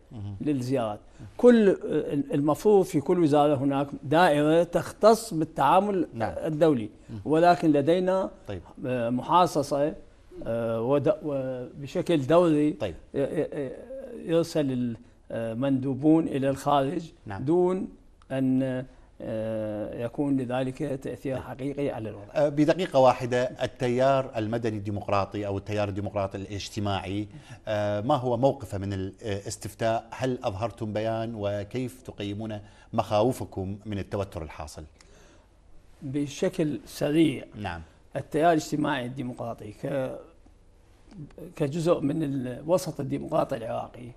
للزيارات كل المفروض في كل وزارة هناك دائرة تختص بالتعامل نعم. الدولي ولكن لدينا طيب. آه، محاصصة آه، وبشكل دوري طيب. آه، آه، يرسل المندوبون إلى الخارج نعم. دون أن يكون لذلك تأثير طيب. حقيقي على الوضع بدقيقة واحدة التيار المدني الديمقراطي أو التيار الديمقراطي الاجتماعي ما هو موقفه من الاستفتاء هل أظهرتم بيان وكيف تقيمون مخاوفكم من التوتر الحاصل بشكل سريع نعم التيار الاجتماعي الديمقراطي كجزء من الوسط الديمقراطي العراقي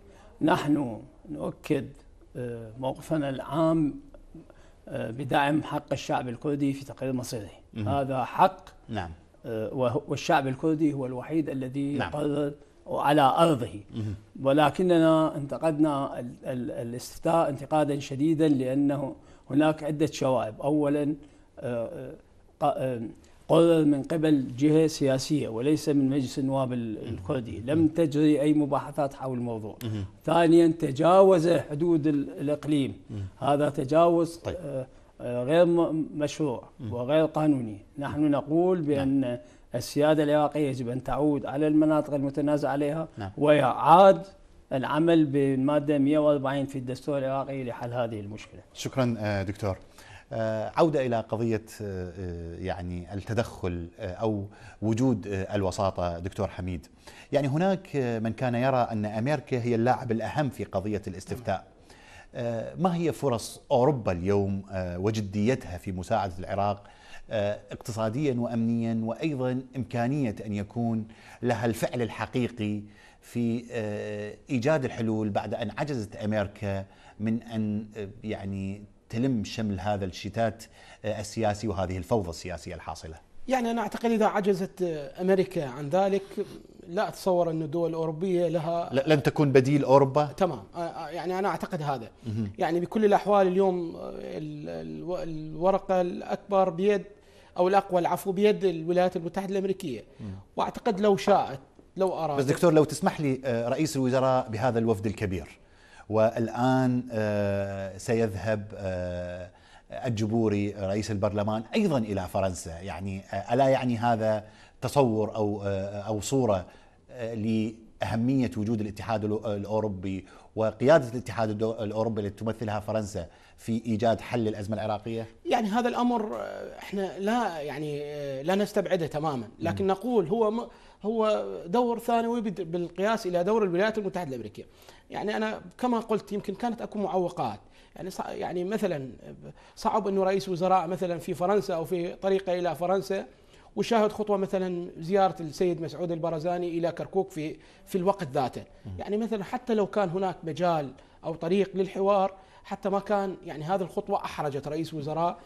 نحن نؤكد آه، موقفنا العام آه، بدعم حق الشعب الكردي في تقرير مصيره هذا حق نعم آه، والشعب الكردي هو الوحيد الذي نعم. يقرر على أرضه ولكننا انتقدنا الاستفتاء انتقادا شديدا لأنه هناك عدة شوائب أولا قرر من قبل جهة سياسية وليس من مجلس النواب الكردي لم تجري أي مباحثات حول الموضوع ثانيا تجاوز حدود الإقليم هذا تجاوز طيب. آه، آه، غير مشروع وغير قانوني نحن نقول نعم. بأن السيادة العراقية يجب أن تعود على المناطق المتنازع عليها نعم. ويعاد العمل بالمادة 140 في الدستور العراقي لحل هذه المشكلة شكرا آه، دكتور آه، عودة إلى قضية آه، آه، يعني التدخل أو وجود الوساطة دكتور حميد يعني هناك من كان يرى أن أمريكا هي اللاعب الأهم في قضية الاستفتاء ما هي فرص أوروبا اليوم وجديتها في مساعدة العراق اقتصاديا وأمنيا وأيضا إمكانية أن يكون لها الفعل الحقيقي في ايجاد الحلول بعد ان عجزت امريكا من ان يعني تلم شمل هذا الشتات آه، السياسي وهذه الفوضى السياسيه الحاصله؟ يعني انا اعتقد اذا عجزت آه، امريكا عن ذلك لا اتصور ان الدول الاوروبيه لها لن تكون بديل اوروبا تمام آه، يعني انا اعتقد هذا يعني بكل الاحوال اليوم الورقه الاكبر بيد او الاقوى العفو بيد الولايات المتحده الامريكيه واعتقد لو شاءت لو اراد بس دكتور لو تسمح لي رئيس الوزراء بهذا الوفد الكبير والآن آه، سيذهب آه، الجبوري رئيس البرلمان أيضا إلى فرنسا يعني آه، ألا يعني هذا تصور أو, أو صورة لأهمية وجود الاتحاد الأوروبي وقيادة الاتحاد الأوروبي التي تمثلها فرنسا في إيجاد حل الأزمة العراقية؟ يعني هذا الأمر احنا لا يعني لا نستبعده تماما لكن م. نقول هو هو دور ثانوي بالقياس الى دور الولايات المتحده الامريكيه. يعني انا كما قلت يمكن كانت اكو معوقات، يعني يعني مثلا صعب انه رئيس وزراء مثلا في فرنسا او في طريقه الى فرنسا وشاهد خطوه مثلا زياره السيد مسعود البرزاني الى كركوك في في الوقت ذاته، يعني مثلا حتى لو كان هناك مجال او طريق للحوار حتى ما كان يعني هذه الخطوة أحرجت رئيس وزراء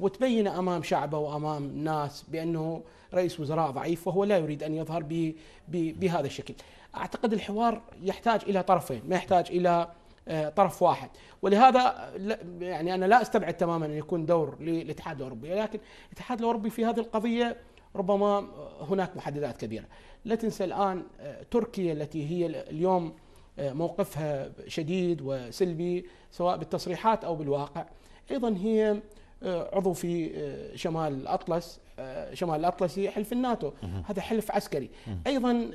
وتبين أمام شعبه وأمام الناس بأنه رئيس وزراء ضعيف وهو لا يريد أن يظهر بهذا الشكل أعتقد الحوار يحتاج إلى طرفين ما يحتاج إلى آه، طرف واحد ولهذا يعني أنا لا أستبعد تماما أن يكون دور للاتحاد الأوروبي لكن الاتحاد الأوروبي في هذه القضية ربما هناك محددات كبيرة لا تنسى الآن آه، تركيا التي هي اليوم موقفها شديد وسلبي سواء بالتصريحات او بالواقع ايضا هي آه، عضو في آه، شمال الاطلس آه، شمال الاطلسي حلف الناتو هذا حلف عسكري ايضا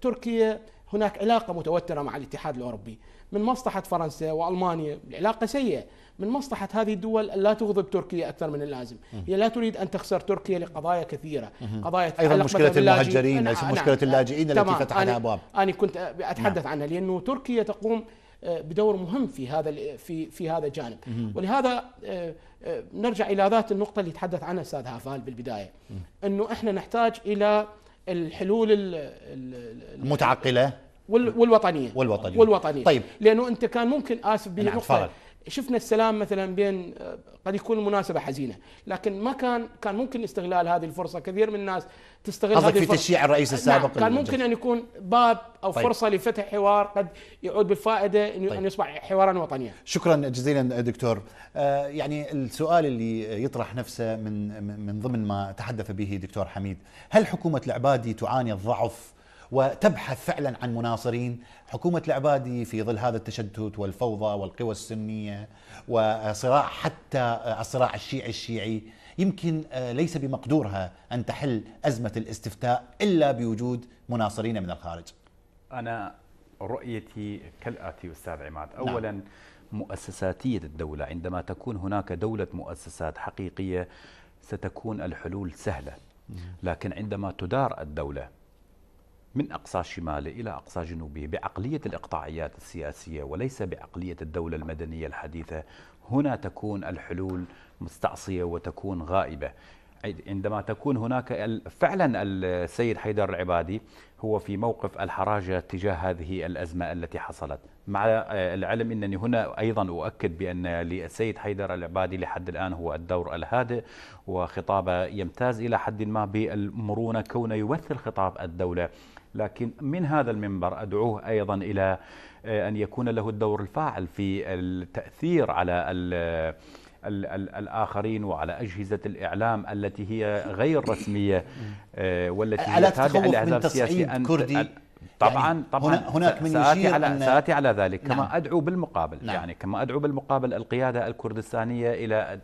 تركيا هناك علاقه متوتره مع الاتحاد الاوروبي من مصلحه فرنسا والمانيا العلاقه سيئه من مصلحة هذه الدول لا تغضب تركيا أكثر من اللازم هي لا تريد أن تخسر تركيا لقضايا كثيرة قضايا أيضا مشكلة المهجرين ليس نعم، مشكلة نعم. اللاجئين التي فتحنا أبواب أنا كنت أتحدث نعم. عنها لأنه تركيا تقوم آه، بدور مهم في هذا في في هذا الجانب ولهذا آه، آه، نرجع الى ذات النقطه اللي تحدث عنها الاستاذ هافال بالبدايه انه احنا نحتاج الى الحلول المتعقله والوطنيه والوطنيه والوطنيه طيب لانه انت كان ممكن اسف بنقطه شفنا السلام مثلا بين آه، قد يكون المناسبة حزينة لكن ما كان كان ممكن استغلال هذه الفرصة كثير من الناس تستغل هذه في تشييع الرئيس السابق نعم كان ممكن أن يكون باب أو طيب. فرصة لفتح حوار قد يعود بالفائدة طيب. أن طيب. يصبح حوارا وطنيا شكرا جزيلا دكتور آه، يعني السؤال اللي يطرح نفسه من من ضمن ما تحدث به دكتور حميد هل حكومة العبادي تعاني الضعف وتبحث فعلا عن مناصرين حكومة العبادي في ظل هذا التشتت والفوضى والقوى السنية وصراع حتى الصراع الشيعي الشيعي يمكن آه، ليس بمقدورها أن تحل أزمة الاستفتاء إلا بوجود مناصرين من الخارج أنا رؤيتي كالآتي أستاذ عماد نعم. أولا نعم. مؤسساتية الدولة عندما تكون هناك دولة مؤسسات حقيقية ستكون الحلول سهلة لكن عندما تدار الدولة من أقصى شماله إلى أقصى جنوبه بعقلية الإقطاعيات السياسية وليس بعقلية الدولة المدنية الحديثة هنا تكون الحلول مستعصية وتكون غائبة عندما تكون هناك فعلا السيد حيدر العبادي هو في موقف الحراجة تجاه هذه الأزمة التي حصلت مع العلم أنني هنا أيضا أؤكد بأن للسيد حيدر العبادي لحد الآن هو الدور الهادئ وخطابه يمتاز إلى حد ما بالمرونة كونه يمثل خطاب الدولة لكن من هذا المنبر أدعوه أيضا إلى آه، أن يكون له الدور الفاعل في التأثير على الآخرين وعلى أجهزة الإعلام التي هي غير رسمية آه، والتي هي تابعة لأحزاب سياسية كردي طبعا يعني طبعا هناك من سآتي على سآتي على ذلك نعم. كما أدعو بالمقابل نعم. يعني كما أدعو بالمقابل القيادة الكردستانية إلى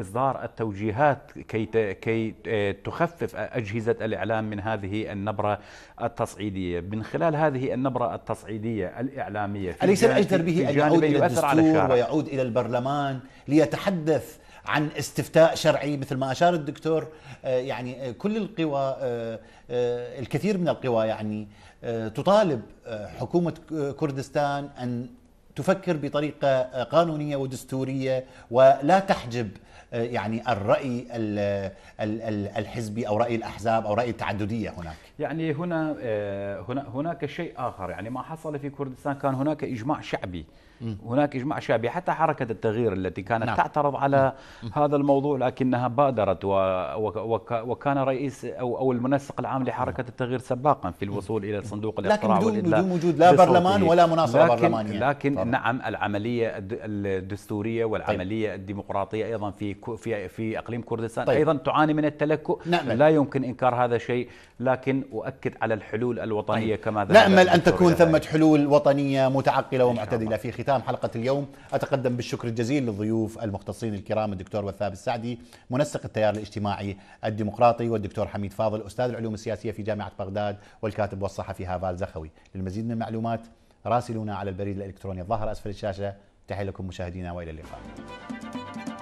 إصدار التوجيهات كي كي تخفف أجهزة الإعلام من هذه النبرة التصعيدية من خلال هذه النبرة التصعيدية الإعلامية أليس الأجدر به أن يعود إلى الدستور ويعود إلى البرلمان ليتحدث عن استفتاء شرعي مثل ما اشار الدكتور آه، يعني آه، كل القوى آه، الكثير من القوى يعني تطالب حكومه كردستان ان تفكر بطريقه قانونيه ودستوريه ولا تحجب يعني الرأي الحزبي أو رأي الأحزاب أو رأي التعددية هناك يعني آه، هنا هناك شيء آخر يعني ما حصل في كردستان كان هناك إجماع شعبي هناك إجماع شعبي حتى حركة التغيير التي كانت نعم. تعترض على هذا الموضوع لكنها بادرت وكان رئيس أو, أو المنسق العام لحركة نعم. التغيير سباقا في الوصول إلى صندوق الاقتراع لكن بدون وجود لا برلمان ولا مناصرة لكن برلمانية لكن طبعا. نعم العملية الدستورية طيب. والعملية طيب. الديمقراطية أيضا في في في أقليم كردستان طيب. أيضا تعاني من التلكؤ نعم. لا يمكن إنكار هذا الشيء لكن أؤكد على الحلول الوطنية طيب. كما ذكرت نأمل أن تكون ثمة حلول وطنية متعقلة ومعتدلة في ختام ختام حلقة اليوم أتقدم بالشكر الجزيل للضيوف المختصين الكرام الدكتور وثاب السعدي منسق التيار الاجتماعي الديمقراطي والدكتور حميد فاضل أستاذ العلوم السياسية في جامعة بغداد والكاتب والصحفي هافال زخوي للمزيد من المعلومات راسلونا على البريد الإلكتروني الظاهر أسفل الشاشة تحية لكم مشاهدينا وإلى اللقاء